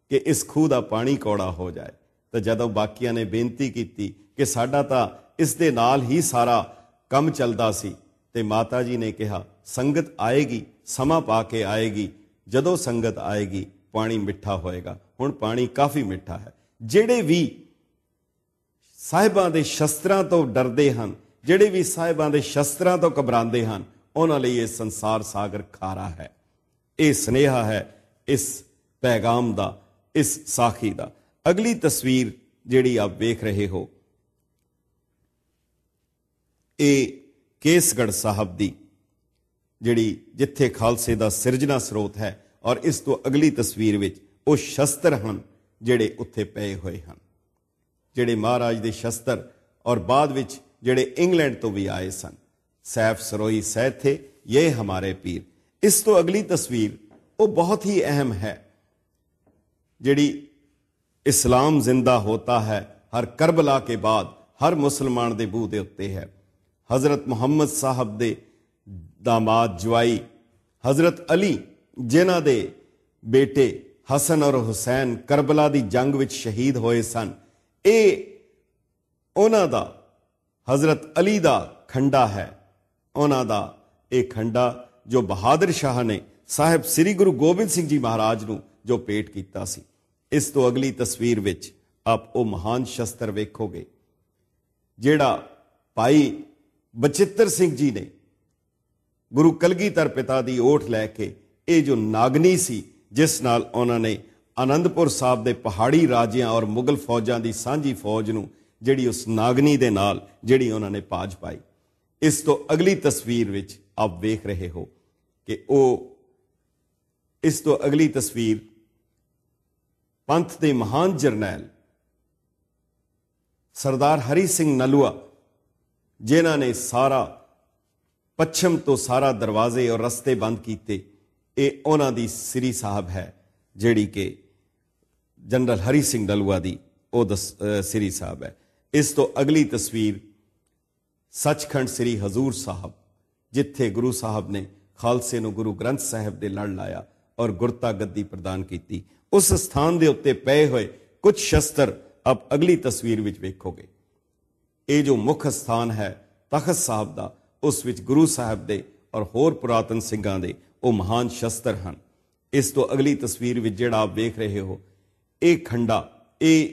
ਕਿ ਇਸ ਖੂਹ ਦਾ ਪਾਣੀ ਕੋੜਾ ਹੋ ਜਾਏ ਤਾਂ ਜਦੋਂ ਬਾਕੀਆਂ ਨੇ ਬੇਨਤੀ ਕੀਤੀ ਕਿ ਸਾਡਾ ਤਾਂ ਇਸ ਦੇ ਨਾਲ ਹੀ ਸਾਰਾ ਕੰਮ ਚੱਲਦਾ ਸੀ ਤੇ ਮਾਤਾ ਜੀ ਨੇ ਕਿਹਾ ਸੰਗਤ ਆਏਗੀ ਸਮਾਂ ਪਾ ਕੇ ਆਏਗੀ ਜਦੋਂ ਸੰਗਤ ਆਏਗੀ ਪਾਣੀ ਮਿੱਠਾ ਹੋਏਗਾ ਹੁਣ ਪਾਣੀ ਕਾਫੀ ਮਿੱਠਾ ਹੈ ਜਿਹੜੇ ਵੀ ਸਾਹਿਬਾਂ ਦੇ ਸ਼ਸਤਰਾਂ ਤੋਂ ਡਰਦੇ ਹਨ ਜਿਹੜੇ ਵੀ ਸਾਹਿਬਾਂ ਦੇ ਸ਼ਸਤਰਾਂ ਤੋਂ ਘਬਰਾਉਂਦੇ ਹਨ ਉਹਨਾਂ ਲਈ ਇਹ ਸੰਸਾਰ ਸਾਗਰ ਖਾਰਾ ਹੈ ਇਹ ਸਨੇਹਾ ਹੈ ਇਸ ਪੈਗਾਮ ਦਾ ਇਸ ਸਾਖੀ ਦਾ ਅਗਲੀ ਤਸਵੀਰ ਜਿਹੜੀ ਆਪ ਵੇਖ ਰਹੇ ਹੋ ਇਹ ਕੇਸਗੜ ਸਾਹਿਬ ਦੀ ਜਿਹੜੀ ਜਿੱਥੇ ਖਾਲਸੇ ਦਾ ਸਿਰਜਣਾ ਸਰੋਤ ਹੈ ਔਰ ਇਸ ਤੋਂ ਅਗਲੀ ਤਸਵੀਰ ਵਿੱਚ ਉਹ ਸ਼ਸਤਰ ਹਨ ਜਿਹੜੇ ਉੱਥੇ ਪਏ ਹੋਏ ਹਨ ਜਿਹੜੇ ਮਹਾਰਾਜ ਦੇ ਸ਼ਸਤਰ ਔਰ ਬਾਅਦ ਵਿੱਚ ਜਿਹੜੇ ਇੰਗਲੈਂਡ ਤੋਂ ਵੀ ਆਏ ਸਨ ਸੈਫ ਸਰੋਈ ਸਹਿ ਥੇ ਇਹ ਹਮਾਰੇ ਪੀਰ ਇਸ ਤੋਂ ਅਗਲੀ ਤਸਵੀਰ ਉਹ ਬਹੁਤ ਹੀ ਅਹਿਮ ਹੈ ਜਿਹੜੀ ਇਸਲਾਮ ਜ਼ਿੰਦਾ ਹੋਤਾ ਹੈ ਹਰ ਕਰਬਲਾ ਕੇ ਬਾਅਦ ਹਰ ਮੁਸਲਮਾਨ ਦੇ ਬੂਹ ਦੇ ਉੱਤੇ ਹੈ حضرت ਮੁਹੰਮਦ ਸਾਹਿਬ ਦੇ ਦਾਮਾਦ ਜਵਾਈ حضرت ਅਲੀ ਜਿਨ੍ਹਾਂ ਦੇ ਬੇਟੇ ਹਸਨ ਔਰ ਹੁਸੈਨ ਕਰਬਲਾ ਦੀ ਜੰਗ ਵਿੱਚ ਸ਼ਹੀਦ ਹੋਏ ਸਨ ਇਹ ਉਹਨਾਂ ਦਾ ਹਜ਼ਰਤ ਅਲੀ ਦਾ ਖੰਡਾ ਹੈ ਉਹਨਾਂ ਦਾ ਇਹ ਖੰਡਾ ਜੋ ਬਹਾਦਰ ਸ਼ਾਹ ਨੇ ਸਾਹਿਬ ਸ੍ਰੀ ਗੁਰੂ ਗੋਬਿੰਦ ਸਿੰਘ ਜੀ ਮਹਾਰਾਜ ਨੂੰ ਜੋ ਪੇਟ ਕੀਤਾ ਸੀ ਇਸ ਤੋਂ ਅਗਲੀ ਤਸਵੀਰ ਵਿੱਚ ਆਪ ਉਹ ਮਹਾਨ ਸ਼ਸਤਰ ਵੇਖੋਗੇ ਜਿਹੜਾ ਭਾਈ ਬਚਿੱਤਰ ਸਿੰਘ ਜੀ ਨੇ ਗੁਰੂ ਕਲਗੀਧਰ ਪਿਤਾ ਦੀ ਓਠ ਲੈ ਕੇ ਇਹ ਜੋ ਨਾਗਨੀ ਸੀ ਜਿਸ ਨਾਲ ਉਹਨਾਂ ਨੇ ਆਨੰਦਪੁਰ ਸਾਹਿਬ ਦੇ ਪਹਾੜੀ ਰਾਜਿਆਂ ਔਰ ਮੁਗਲ ਫੌਜਾਂ ਦੀ ਸਾਂਝੀ ਫੌਜ ਨੂੰ ਜਿਹੜੀ ਉਸ ਨਾਗਨੀ ਦੇ ਨਾਲ ਜਿਹੜੀ ਉਹਨਾਂ ਨੇ ਪਾਜ ਪਾਈ ਇਸ ਤੋਂ ਅਗਲੀ ਤਸਵੀਰ ਵਿੱਚ ਆਪ ਵੇਖ ਰਹੇ ਹੋ ਕਿ ਉਹ ਇਸ ਤੋਂ ਅਗਲੀ ਤਸਵੀਰ ਪੰਥ ਦੇ ਮਹਾਨ ਜਰਨੈਲ ਸਰਦਾਰ ਹਰੀ ਸਿੰਘ ਨਲੂਆ ਜਿਨ੍ਹਾਂ ਨੇ ਸਾਰਾ ਪੱਛਮ ਤੋਂ ਸਾਰਾ ਦਰਵਾਜ਼ੇ ਔਰ ਰਸਤੇ ਬੰਦ ਕੀਤੇ ਇਹ ਉਹਨਾਂ ਦੀ ਸ੍ਰੀ ਸਾਹਿਬ ਹੈ ਜਿਹੜੀ ਕਿ ਜਨਰਲ ਹਰੀ ਸਿੰਘ ਦਲੂਆ ਦੀ ਉਹ ਸ੍ਰੀ ਸਾਹਿਬ ਹੈ ਇਸ ਤੋਂ ਅਗਲੀ ਤਸਵੀਰ ਸੱਚਖੰਡ ਸ੍ਰੀ ਹਜ਼ੂਰ ਸਾਹਿਬ ਜਿੱਥੇ ਗੁਰੂ ਸਾਹਿਬ ਨੇ ਖਾਲਸੇ ਨੂੰ ਗੁਰੂ ਗ੍ਰੰਥ ਸਾਹਿਬ ਦੇ ਲੜ ਲਾਇਆ ਔਰ ਗੁਰਤਾ ਗੱਦੀ ਪ੍ਰਦਾਨ ਕੀਤੀ ਉਸ ਸਥਾਨ ਦੇ ਉੱਤੇ ਪਏ ਹੋਏ ਕੁਝ ਸ਼ਸਤਰ ਆਪ ਅਗਲੀ ਤਸਵੀਰ ਵਿੱਚ ਵੇਖੋਗੇ ਇਹ ਜੋ ਮੁੱਖ ਸਥਾਨ ਹੈ ਤਖਤ ਸਾਹਿਬ ਦਾ ਉਸ ਵਿੱਚ ਗੁਰੂ ਸਾਹਿਬ ਦੇ ਔਰ ਹੋਰ ਪੁਰਾਤਨ ਸਿੰਘਾਂ ਦੇ ਉਹ ਮਹਾਨ ਸ਼ਸਤਰ ਹਨ ਇਸ ਤੋਂ ਅਗਲੀ ਤਸਵੀਰ ਵਿੱਚ ਜਿਹੜਾ ਆਪ ਵੇਖ ਰਹੇ ਹੋ ਇਹ ਖੰਡਾ ਇਹ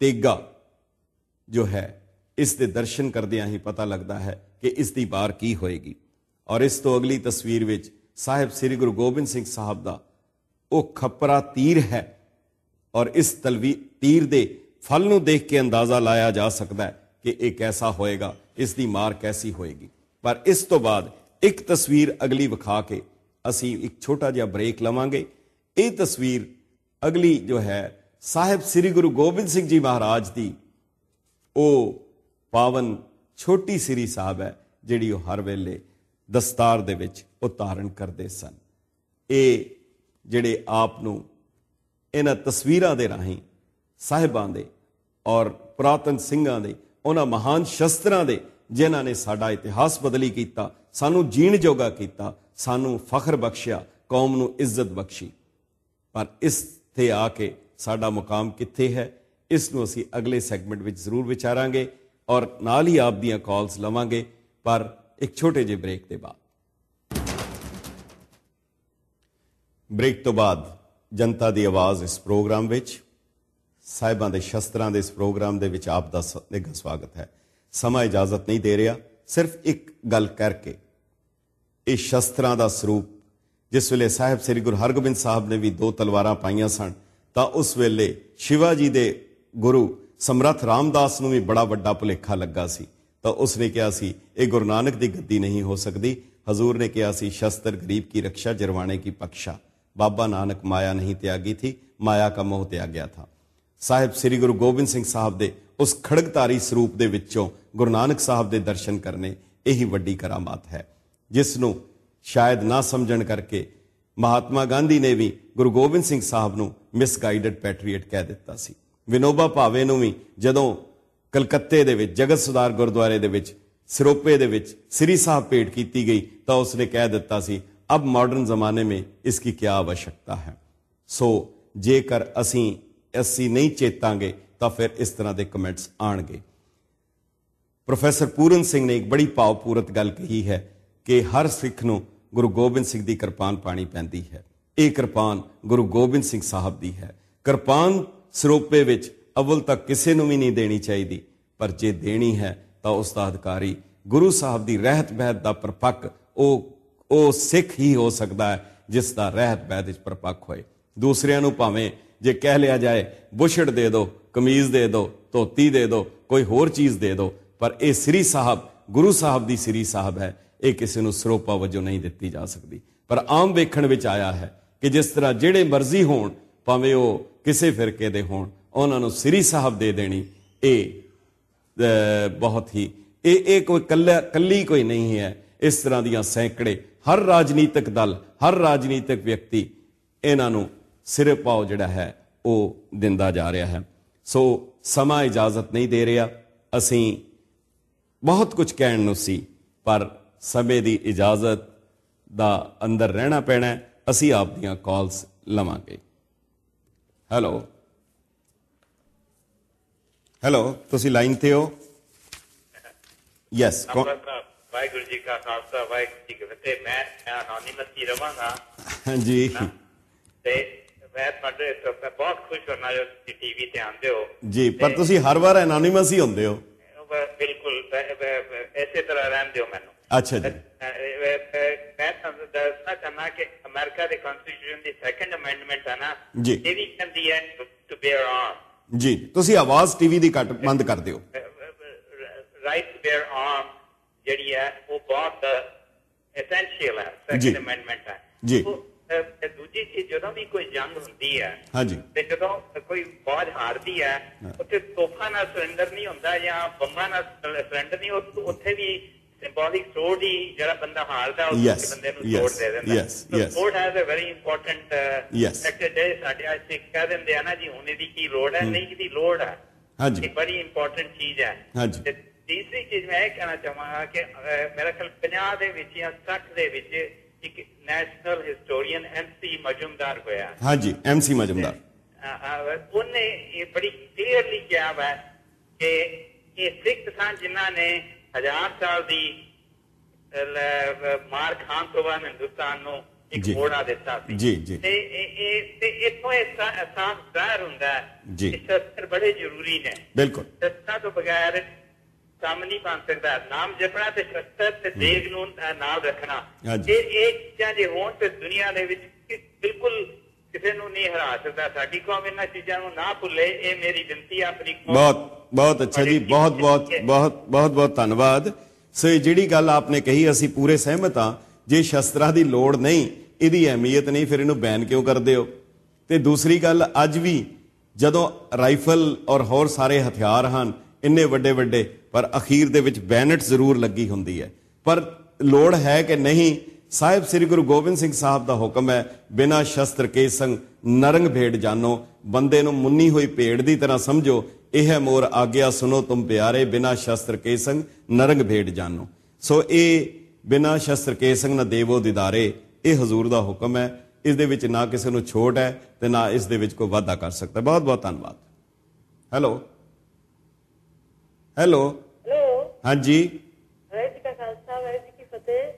ਤੇਗਾ ਜੋ ਹੈ ਇਸ ਦੇ ਦਰਸ਼ਨ ਕਰਦਿਆਂ ਹੀ ਪਤਾ ਲੱਗਦਾ ਹੈ ਕਿ ਇਸ ਦੀ ਬਾਰ ਕੀ ਹੋਏਗੀ ਔਰ ਇਸ ਤੋਂ ਅਗਲੀ ਤਸਵੀਰ ਵਿੱਚ ਸਾਹਿਬ ਸ੍ਰੀ ਗੁਰੂ ਗੋਬਿੰਦ ਸਿੰਘ ਸਾਹਿਬ ਦਾ ਉਹ ਖੱਪਰਾ ਤੀਰ ਹੈ ਔਰ ਇਸ ਤਲਵੀ ਤੀਰ ਦੇ ਫਲ ਨੂੰ ਦੇਖ ਕੇ ਅੰਦਾਜ਼ਾ ਲਾਇਆ ਜਾ ਸਕਦਾ ਹੈ ਕਿ ਇਹ ਕੈਸਾ ਹੋਏਗਾ ਇਸ ਦੀ ਮਾਰ ਕੈਸੀ ਹੋਏਗੀ ਪਰ ਇਸ ਤੋਂ ਬਾਅਦ ਇੱਕ ਤਸਵੀਰ ਅਗਲੀ ਵਿਖਾ ਕੇ ਅਸੀਂ ਇੱਕ ਛੋਟਾ ਜਿਹਾ ਬ੍ਰੇਕ ਲਵਾਂਗੇ ਇਹ ਤਸਵੀਰ ਅਗਲੀ ਜੋ ਹੈ ਸਾਹਿਬ ਸ੍ਰੀ ਗੁਰੂ ਗੋਬਿੰਦ ਸਿੰਘ ਜੀ ਮਹਾਰਾਜ ਦੀ ਉਹ ਪਾਵਨ ਛੋਟੀ ਸ੍ਰੀ ਸਾਹਿਬ ਹੈ ਜਿਹੜੀ ਉਹ ਹਰ ਵੇਲੇ ਦਸਤਾਰ ਦੇ ਵਿੱਚ ਉਤਾਰਨ ਕਰਦੇ ਸਨ ਇਹ ਜਿਹੜੇ ਆਪ ਨੂੰ ਇਹਨਾਂ ਤਸਵੀਰਾਂ ਦੇ ਰਾਹੀਂ ਸਾਹਿਬਾਂ ਦੇ ਔਰ ਪ੍ਰਾਤਨ ਸਿੰਘਾਂ ਦੇ ਉਹਨਾਂ ਮਹਾਨ ਸ਼ਸਤਰਾਂ ਦੇ ਜਿਨ੍ਹਾਂ ਨੇ ਸਾਡਾ ਇਤਿਹਾਸ ਬਦਲੀ ਕੀਤਾ ਸਾਨੂੰ ਜੀਣ ਜੋਗਾ ਕੀਤਾ ਸਾਨੂੰ ਫਖਰ ਬਖਸ਼ਿਆ ਕੌਮ ਨੂੰ ਇੱਜ਼ਤ ਬਖਸ਼ੀ ਪਰ ਇਸ ਤੇ ਆ ਕੇ ਸਾਡਾ ਮੁਕਾਮ ਕਿੱਥੇ ਹੈ ਇਸ ਨੂੰ ਅਸੀਂ ਅਗਲੇ ਸੈਗਮੈਂਟ ਵਿੱਚ ਜ਼ਰੂਰ ਵਿਚਾਰਾਂਗੇ ਔਰ ਨਾਲ ਹੀ ਆਪ ਦੀਆਂ ਕਾਲਸ ਲਵਾਂਗੇ ਪਰ ਇੱਕ ਛੋਟੇ ਜਿਹੇ ਬ੍ਰੇਕ ਦੇ ਬਾਅਦ ਬ੍ਰੇਕ ਤੋਂ ਬਾਅਦ ਜਨਤਾ ਦੀ ਆਵਾਜ਼ ਇਸ ਪ੍ਰੋਗਰਾਮ ਵਿੱਚ ਸਾਹਿਬਾਂ ਦੇ ਸ਼ਸਤਰਾਂ ਦੇ ਇਸ ਪ੍ਰੋਗਰਾਮ ਦੇ ਵਿੱਚ ਆਪ ਦਾ ਨਿੱਘਾ ਸਵਾਗਤ ਹੈ ਸਮਾਂ ਇਜਾਜ਼ਤ ਨਹੀਂ ਦੇ ਰਿਹਾ ਸਿਰਫ ਇੱਕ ਗੱਲ ਕਰਕੇ ਇਹ ਸ਼ਸਤਰਾਂ ਦਾ ਸਰੂਪ ਜਿਸ ਵੇਲੇ ਸਾਹਿਬ ਸ੍ਰੀ ਗੁਰੂ ਹਰਗੋਬਿੰਦ ਸਾਹਿਬ ਨੇ ਵੀ ਦੋ ਤਲਵਾਰਾਂ ਪਾਈਆਂ ਸਨ ਤਾਂ ਉਸ ਵੇਲੇ ਸ਼ਿਵਾ ਜੀ ਦੇ ਗੁਰੂ ਸਮਰੱਥ ਰਾਮਦਾਸ ਨੂੰ ਵੀ ਬੜਾ ਵੱਡਾ ਭੁਲੇਖਾ ਲੱਗਾ ਸੀ ਤਾਂ ਉਸ ਨੇ ਕਿਹਾ ਸੀ ਇਹ ਗੁਰੂ ਨਾਨਕ ਦੀ ਗੱਦੀ ਨਹੀਂ ਹੋ ਸਕਦੀ ਹਜ਼ੂਰ ਨੇ ਕਿਹਾ ਸੀ ਸ਼ਸਤਰ ਗਰੀਬ ਕੀ ਰੱਖਿਆ ਜਰਵਾਣੇ ਕੀ ਪਕਸ਼ਾ ਬਾਬਾ ਨਾਨਕ ਮਾਇਆ ਨਹੀਂ ਤਿਆਗੀ ਥੀ ਮਾਇਆ ਕਾ ਮੋਹ ਤਿਆਗਿਆ ਥਾ ਸਾਹਿਬ ਸ੍ਰੀ ਗੁਰੂ ਗੋਬਿੰਦ ਸਿੰਘ ਸਾਹਿਬ ਦੇ ਉਸ ਖੜਗਤਾਰੀ ਸਰੂਪ ਦੇ ਵਿੱਚੋਂ ਗੁਰੂ ਨਾਨਕ ਸਾਹਿਬ ਦੇ ਦਰਸ਼ਨ ਕਰਨੇ ਇਹੀ ਵੱਡੀ ਕਰਾਮਾਤ ਹੈ ਜਿਸ ਨੂੰ ਸ਼ਾਇਦ ਨਾ ਸਮਝਣ ਕਰਕੇ ਮਹਾਤਮਾ ਗਾਂਧੀ ਨੇ ਵੀ ਗੁਰੂ ਗੋਬਿੰਦ ਸਿੰਘ ਸਾਹਿਬ ਨੂੰ ਮਿਸਗਾਈਡਡ ਪੈਟਰੀਅਟ ਕਹਿ ਦਿੱਤਾ ਸੀ ਵਿਨੋਬਾ ਭਾਵੇ ਨੂੰ ਵੀ ਜਦੋਂ ਕਲਕੱਤੇ ਦੇ ਵਿੱਚ ਜਗਤ ਸੁਧਾਰ ਗੁਰਦੁਆਰੇ ਦੇ ਵਿੱਚ ਸਿਰੋਪੇ ਦੇ ਵਿੱਚ ਸ੍ਰੀ ਸਾਹਿਬ ਪੇਟ ਕੀਤੀ ਗਈ ਤਾਂ ਉਸਨੇ ਕਹਿ ਦਿੱਤਾ ਸੀ ਅਬ ਮਾਡਰਨ ਜ਼ਮਾਨੇ ਮੇਂ ਇਸ ਕੀ ਕੀ ਆਵਸ਼ਕਤਾ ਹੈ ਸੋ ਜੇਕਰ ਅਸੀਂ ਅਸੀਂ ਨਹੀਂ ਚੇਤਾਂਗੇ ਤਾਂ ਫਿਰ ਇਸ ਤਰ੍ਹਾਂ ਦੇ ਕਮੈਂਟਸ ਆਣਗੇ ਪ੍ਰੋਫੈਸਰ ਪੂਰਨ ਸਿੰਘ ਨੇ ਇੱਕ ਬੜੀ ਪਾਵਪੂਰਤ ਗੱਲ ਕਹੀ ਹੈ ਕਿ ਹਰ ਸਿੱਖ ਨੂੰ ਗੁਰੂ ਗੋਬਿੰਦ ਸਿੰਘ ਦੀ ਕਿਰਪਾਨ ਪਾਣੀ ਪੈਂਦੀ ਹੈ ਇਹ ਕਿਰਪਾਨ ਗੁਰੂ ਗੋਬਿੰਦ ਸਿੰਘ ਸਾਹਿਬ ਦੀ ਹੈ ਕਿਰਪਾਨ ਸਰੋਪੇ ਵਿੱਚ ਅਵਲ ਤੱਕ ਕਿਸੇ ਨੂੰ ਵੀ ਨਹੀਂ ਦੇਣੀ ਚਾਹੀਦੀ ਪਰ ਜੇ ਦੇਣੀ ਹੈ ਤਾਂ ਉਸ ਦਾ ਅਧਿਕਾਰੀ ਗੁਰੂ ਸਾਹਿਬ ਦੀ ਰਹਿਤ ਬਹਿਤ ਦਾ ਪਰਪੱਕ ਉਹ ਉਹ ਸਿੱਖ ਹੀ ਹੋ ਸਕਦਾ ਹੈ ਜਿਸ ਦਾ ਰਹਿਤ ਬਹਿਤ ਵਿੱਚ ਪਰਪੱਕ ਹੋਏ ਦੂਸਰਿਆਂ ਨੂੰ ਭਾਵੇਂ ਜੇ ਕਹਿ ਲਿਆ ਜਾਏ ਬੁਸ਼ੜ ਦੇ ਦਿਓ ਕਮੀਜ਼ ਦੇ ਦਿਓ ਧੋਤੀ ਦੇ ਦਿਓ ਕੋਈ ਹੋਰ ਚੀਜ਼ ਦੇ ਦਿਓ ਪਰ ਇਹ ਸ੍ਰੀ ਸਾਹਿਬ ਗੁਰੂ ਸਾਹਿਬ ਦੀ ਸ੍ਰੀ ਸਾਹਿਬ ਹੈ ਇਹ ਕਿਸੇ ਨੂੰ ਸਰੋਪਾ ਵਜੋਂ ਨਹੀਂ ਦਿੱਤੀ ਜਾ ਸਕਦੀ ਪਰ ਆਮ ਵੇਖਣ ਵਿੱਚ ਆਇਆ ਹੈ ਕਿ ਜਿਸ ਤਰ੍ਹਾਂ ਜਿਹੜੇ ਮਰਜ਼ੀ ਹੋਣ ਭਾਵੇਂ ਉਹ ਕਿਸੇ ਫਿਰਕੇ ਦੇ ਹੋਣ ਉਹਨਾਂ ਨੂੰ ਸ੍ਰੀ ਸਾਹਿਬ ਦੇ ਦੇਣੀ ਇਹ ਬਹੁਤ ਹੀ ਇਹ ਇਹ ਕੋਈ ਕੱਲਾ ਕੱਲੀ ਕੋਈ ਨਹੀਂ ਹੈ ਇਸ ਤਰ੍ਹਾਂ ਦੀਆਂ ਸੈਂਕੜੇ ਹਰ ਰਾਜਨੀਤਿਕ ਦਲ ਹਰ ਰਾਜਨੀਤਿਕ ਵਿਅਕਤੀ ਇਹਨਾਂ ਨੂੰ ਸਿਰੇ ਪਾਉ ਜਿਹੜਾ ਹੈ ਉਹ ਦਿੰਦਾ ਜਾ ਰਿਹਾ ਹੈ ਸੋ ਸਮਾਂ ਇਜਾਜ਼ਤ ਨਹੀਂ ਦੇ ਰਿਹਾ ਅਸੀਂ ਬਹੁਤ ਕੁਝ ਕਹਿਣ ਨੂੰ ਸੀ ਪਰ ਸਮੇਂ ਦੀ ਇਜਾਜ਼ਤ ਦਾ ਅੰਦਰ ਰਹਿਣਾ ਪੈਣਾ ਅਸੀਂ ਆਪ ਦੀਆਂ ਕਾਲਸ ਲਵਾਂਗੇ ਹੈਲੋ ਹੈਲੋ ਤੁਸੀਂ ਲਾਈਨ ਤੇ ਹੋ ਯੈਸ ਵਾਹਿਗੁਰੂ ਜੀ ਕਾ ਖਾਲਸਾ ਵਾਹਿਗੁਰੂ ਜੀ ਕੀ ਫਤਿਹ ਮੈਂ ਅਨੋਨਿਮਸ ਹੀ ਰਵਾਂਗਾ ਹਾਂਜੀ ਤੇ ਮੈਂ ਤੁਹਾਡੇ ਤੋਂ ਬਹੁਤ ਖੁਸ਼ ਹੋਣਾ ਜੋ ਟੀਵੀ ਤੇ ਆਉਂਦੇ ਹੋ ਜੀ ਪਰ ਤੁਸੀਂ ਹਰ ਵਾਰ ਐਨੋਨਿਮਸ ਹੀ ਹੁੰਦੇ ਹੋ ਬਿਲਕੁਲ ਐਸੇ ਤਰ੍ਹਾਂ ਰਹਿੰਦੇ ਹੋ ਮੈਨੂੰ ਅੱਛਾ ਜੀ ਮੈਂ ਤੁਹਾਨੂੰ ਦੱਸਣਾ ਚਾਹਨਾ ਕਿ ਅਮਰੀਕਾ ਦੇ ਕਨਸਟੀਟਿਊਸ਼ਨ ਦੀ ਸੈਕੰਡ ਅਮੈਂਡਮੈਂਟ ਆ ਨਾ ਇਹ ਵੀ ਕਹਿੰਦੀ ਹੈ ਟੂ ਬੇਅਰ ਆਰਮ ਜੀ ਤੁਸੀਂ ਆਵਾਜ਼ ਟੀਵੀ ਦੀ ਕੱਟ ਬੰਦ ਕਰ ਦਿਓ ਰਾਈਟ ਟੂ ਬੇਅਰ ਆਰਮ ਜਿਹੜੀ ਹੈ ਉਹ ਬਹੁਤ ਐਸੈਂਸ਼ੀਅਲ ਹੈ ਸੈਕੰਡ ਅਮੈਂਡਮੈਂਟ ਹੈ ਜੀ ਦੂਜੀ ਚੀਜ਼ ਜਦੋਂ ਵੀ ਕੋਈ ਜੰਗ ਹੁੰਦੀ ਹੈ ਹਾਂਜੀ ਤੇ ਜਦੋਂ ਕੋਈ ਫੌਜ ਹਾਰਦੀ ਹੈ ਉੱਥੇ ਤੋਫਾ ਨਾਲ ਸਰੈਂਡਰ ਨਹੀਂ ਹੁੰਦਾ ਜਾਂ ਬੰਮਾ ਨਾਲ ਸਰੈਂਡਰ ਨਹੀਂ ਉੱਥੇ ਵੀ symbolic sword ਹੀ ਜਿਹੜਾ ਬੰਦਾ ਹਾਰਦਾ ਉਹ ਬੰਦੇ ਨੂੰ ਸਪੋਰਟ ਦੇ ਦਿੰਦਾ yes yes support has a very important sector ਦੇ ਸਾਡੇ ਆ ਸਿੱਖ ਕਹਿ ਦਿੰਦੇ ਆ ਨਾ ਜੀ ਹੁਣ ਇਹਦੀ ਕੀ ਲੋੜ ਹੈ ਨਹੀਂ ਇਹਦੀ ਲੋੜ ਹੈ ਹਾਂਜੀ ਇਹ ਬੜੀ ਇੰਪੋਰਟੈਂਟ ਚੀਜ਼ ਹੈ ਹਾਂਜੀ ਤੀਸਰੀ ਚੀਜ਼ ਮੈਂ ਇਹ ਕਹਿਣਾ ਚਾਹਾਂਗਾ ਕਿ ਮੇਰਾ ਖਿਆਲ 50 ਦੇ ਵਿੱਚ ਜਾਂ 60 ਦੇ ਵਿੱਚ ਇੱਕ ਨੈਸ਼ਨਲ ਹਿਸਟੋਰੀਅਨ ਐਮਸੀ ਮਜਮਦਾਰ ਹੋਇਆ ਹਾਂਜੀ ਐਮਸੀ ਮਜਮਦਾਰ ਉਹਨੇ ਇਹ ਬੜੀ ਕਲੀਅਰਲੀ ਕਿਹਾ ਹੈ ਕਿ ਇਹ ਸਿੱਖ ਸਾਂ ਜਿਨ੍ਹਾਂ ਨੇ ਹਜ਼ਾਰ ਸਾਲ ਦੀ ਮਾਰ ਖਾਨ ਤੋਂ ਬਾਅਦ ਹਿੰਦੁਸਤਾਨ ਨੂੰ ਇੱਕ ਮੋੜਾ ਦਿੱਤਾ ਸੀ ਜੀ ਜੀ ਤੇ ਇਹ ਤੇ ਇਥੋਂ ਇਹ ਅਸਾਂ ਜ਼ਾਹਰ ਹੁੰਦਾ ਜੀ ਸ਼ਸਤਰ ਬੜੇ ਜ਼ਰੂਰੀ ਨੇ ਬਿਲਕੁਲ ਸਸਤਾ ਤੋਂ ਬਗੈਰ ਕੰਮ ਨਹੀਂ ਬਣ ਸਕਦਾ ਨਾਮ ਜਪਣਾ ਤੇ ਸ਼ਸਤਰ ਤੇ ਦੇਗ ਨੂੰ ਨਾਲ ਰੱਖਣਾ ਜੇ ਇਹ ਚੀਜ਼ਾਂ ਜੇ ਹੋਣ ਤੇ ਦੁਨੀਆ ਦੇ ਵਿੱਚ ਬਿਲਕੁਲ ਕਿਸੇ ਨੂੰ ਨਹੀਂ ਹਰਾ ਸਕਦਾ ਸਾਡੀ ਕੌਮ ਇਹਨਾਂ ਚੀਜ਼ਾਂ ਨੂੰ ਨਾ ਭੁੱਲੇ ਇਹ ਮੇਰੀ ਬੇਨਤੀ ਆ ਆਪਣੀ ਬਹੁਤ ਬਹੁਤ ਅੱਛਾ ਜੀ ਬਹੁਤ ਬਹੁਤ ਬਹੁਤ ਬਹੁਤ ਬਹੁਤ ਧੰਨਵਾਦ ਸੋ ਇਹ ਜਿਹੜੀ ਗੱਲ ਆਪਨੇ ਕਹੀ ਅਸੀਂ ਪੂਰੇ ਸਹਿਮਤ ਆ ਜੇ ਸ਼ਸਤਰਾਂ ਦੀ ਲੋੜ ਨਹੀਂ ਇਹਦੀ ਅਹਿਮੀਅਤ ਨਹੀਂ ਫਿਰ ਇਹਨੂੰ ਬੈਨ ਕਿਉਂ ਕਰਦੇ ਹੋ ਤੇ ਦੂਸਰੀ ਗੱਲ ਅੱਜ ਵੀ ਜਦੋਂ ਰਾਈਫਲ ਔਰ ਹੋਰ ਸਾਰੇ ਹਥਿਆਰ ਹਨ ਇੰਨੇ ਵੱਡੇ ਵੱਡੇ ਪਰ ਅਖੀਰ ਦੇ ਵਿੱਚ ਬੈਨਟ ਜ਼ਰੂਰ ਲੱਗੀ ਹੁੰਦੀ ਹੈ ਪਰ ਲੋੜ ਹੈ ਕਿ ਨਹੀਂ ਸਾਹਿਬ ਸ੍ਰੀ ਗੁਰੂ ਗੋਬਿੰਦ ਸਿੰਘ ਸਾਹਿਬ ਦਾ ਹੁਕਮ ਹੈ ਬਿਨਾ ਸ਼ਸਤਰ ਕੇ ਸੰਗ ਨਰੰਗ ਭੇਡ ਜਾਨੋ ਬੰਦੇ ਨੂੰ ਮੁੰਨੀ ਹੋਈ ਭੇਡ ਦੀ ਤਰ੍ਹਾਂ ਸਮਝੋ ਇਹ ਹੈ ਮੋਰ ਆਗਿਆ ਸੁਨੋ ਤੁਮ ਪਿਆਰੇ ਬਿਨਾ ਸ਼ਸਤਰ ਕੇ ਸੰਗ ਨਰੰਗ ਭੇਡ ਜਾਨੋ ਸੋ ਇਹ ਬਿਨਾ ਸ਼ਸਤਰ ਕੇ ਸੰਗ ਨਾ ਦੇਵੋ ਦਿਦਾਰੇ ਇਹ ਹਜ਼ੂਰ ਦਾ ਹੁਕਮ ਹੈ ਇਸ ਦੇ ਵਿੱਚ ਨਾ ਕਿਸੇ ਨੂੰ ਛੋਟ ਹੈ ਤੇ ਨਾ ਇਸ ਦੇ ਵਿੱਚ ਕੋਈ ਵਾਧਾ ਕਰ ਸਕਦਾ ਬਹੁਤ ਬਹੁਤ ਧੰਨਵਾਦ ਹੈਲੋ ਹੈਲੋ ਹਾਂਜੀ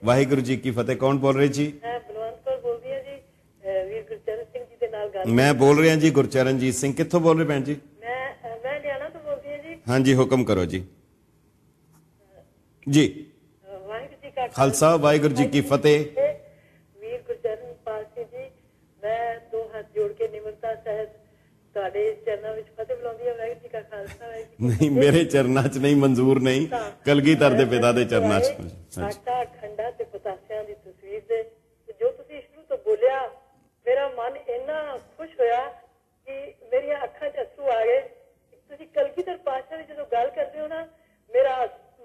ਵਾਹਿਗੁਰੂ ਜੀ ਕੀ ਫਤਿਹ ਕੌਣ ਬੋਲ ਰਹੇ ਜੀ ਮੈਂ ਬਲਵੰਤ ਕੌਰ ਬੋਲਦੀ ਹਾਂ ਜੀ ਵੀਰ ਗੁਰਚਰਨ ਸਿੰਘ ਜੀ ਦੇ ਨਾਲ ਗੱਲ ਮੈਂ ਬੋਲ ਰਿਹਾ ਜੀ ਗੁਰਚਰਨਜੀਤ ਸਿੰਘ ਕਿੱਥੋਂ ਬੋਲ ਰਹੇ ਭੈਣ ਜੀ ਮੈਂ ਮੈਂ ਲਿਆਣਾ ਤੋਂ ਬੋਲਦੀ ਹਾਂ ਜੀ ਹਾਂਜੀ ਹੁਕਮ ਕਰੋ ਜੀ ਜੀ ਵਾਹਿਗੁਰੂ ਜੀ ਕਾ ਖਾਲਸਾ ਵਾਹਿਗੁਰੂ ਜੀ ਕੀ ਫਤਿਹ ਤੁਹਾਡੇ ਚਰਨਾਂ ਵਿੱਚ ਫਤਿਹ ਬੁਲਾਉਂਦੀ ਹੈ ਵਾਹਿਗੁਰੂ ਜੀ ਕਾ ਖਾਲਸਾ ਨਹੀਂ ਮੇਰੇ ਚਰਨਾਂ 'ਚ ਨਹੀਂ ਮਨਜ਼ੂਰ ਨਹੀਂ ਕਲਗੀਧਰ ਦੇ ਪਿਤਾ ਦੇ ਚਰਨਾਂ 'ਚ ਆਟਾ ਖੰਡਾ ਤੇ ਪਤਾਸਿਆਂ ਦੀ ਤਸਵੀਰ ਦੇ ਜੋ ਤੁਸੀਂ ਸ਼ੁਰੂ ਤੋਂ ਬੋਲਿਆ ਮੇਰਾ ਮਨ ਇੰਨਾ ਖੁਸ਼ ਹੋਇਆ ਕਿ ਮੇਰੀਆਂ ਅੱਖਾਂ 'ਚ ਅਸੂ ਆ ਗਏ ਤੁਸੀਂ ਕਲਗੀਧਰ ਪਾਸ਼ਾ ਦੀ ਜਦੋਂ ਗੱਲ ਕਰਦੇ ਹੋ ਨਾ ਮੇਰਾ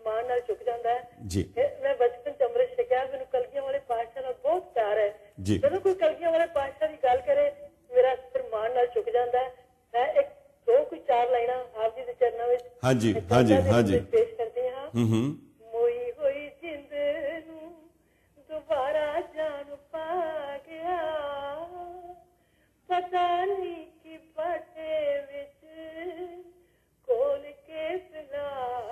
ਮਾਨ ਨਾਲ ਝੁਕ ਜਾਂਦਾ ਹੈ ਜੀ ਮੈਂ ਬਚਪਨ ਚ ਅੰਮ੍ਰਿਤ ਛਕਿਆ ਮੈਨੂੰ ਕਲਗੀਆਂ ਵਾਲੇ ਪਾਸ਼ਾ ਨਾਲ ਬਹੁਤ ਪਿਆਰ ਹੈ ਜਦੋਂ ਕੋਈ ਕਲਗੀਆਂ ਵਾਲੇ ਪਾਸ਼ਾ ਦੀ ਗੱਲ ਕਰੇ ਮੇਰਾ ਮਾਨ ਨਾਲ ਝੁਕ ਜਾਂਦਾ ਹੈ ਮੈਂ ਇੱਕ ਦੋ ਕੁ ਚਾਰ ਲਾਈਨਾਂ ਆਪ ਜੀ ਦੇ ਚਰਨਾਂ ਵਿੱਚ ਹਾਂਜੀ ਹਾਂਜੀ ਹਾਂਜੀ ਪੇਸ਼ ਕਰਦੇ ਹਾਂ ਹੂੰ ਹੂੰ ਮੋਈ ਹੋਈ ਜਿੰਦ ਨੂੰ ਦੁਬਾਰਾ ਜਾਣ ਪਾ ਗਿਆ ਪਤਾ ਨਹੀਂ ਕਿ ਪਟੇ ਵਿੱਚ ਕੋਲ ਕੇ ਸੁਣਾ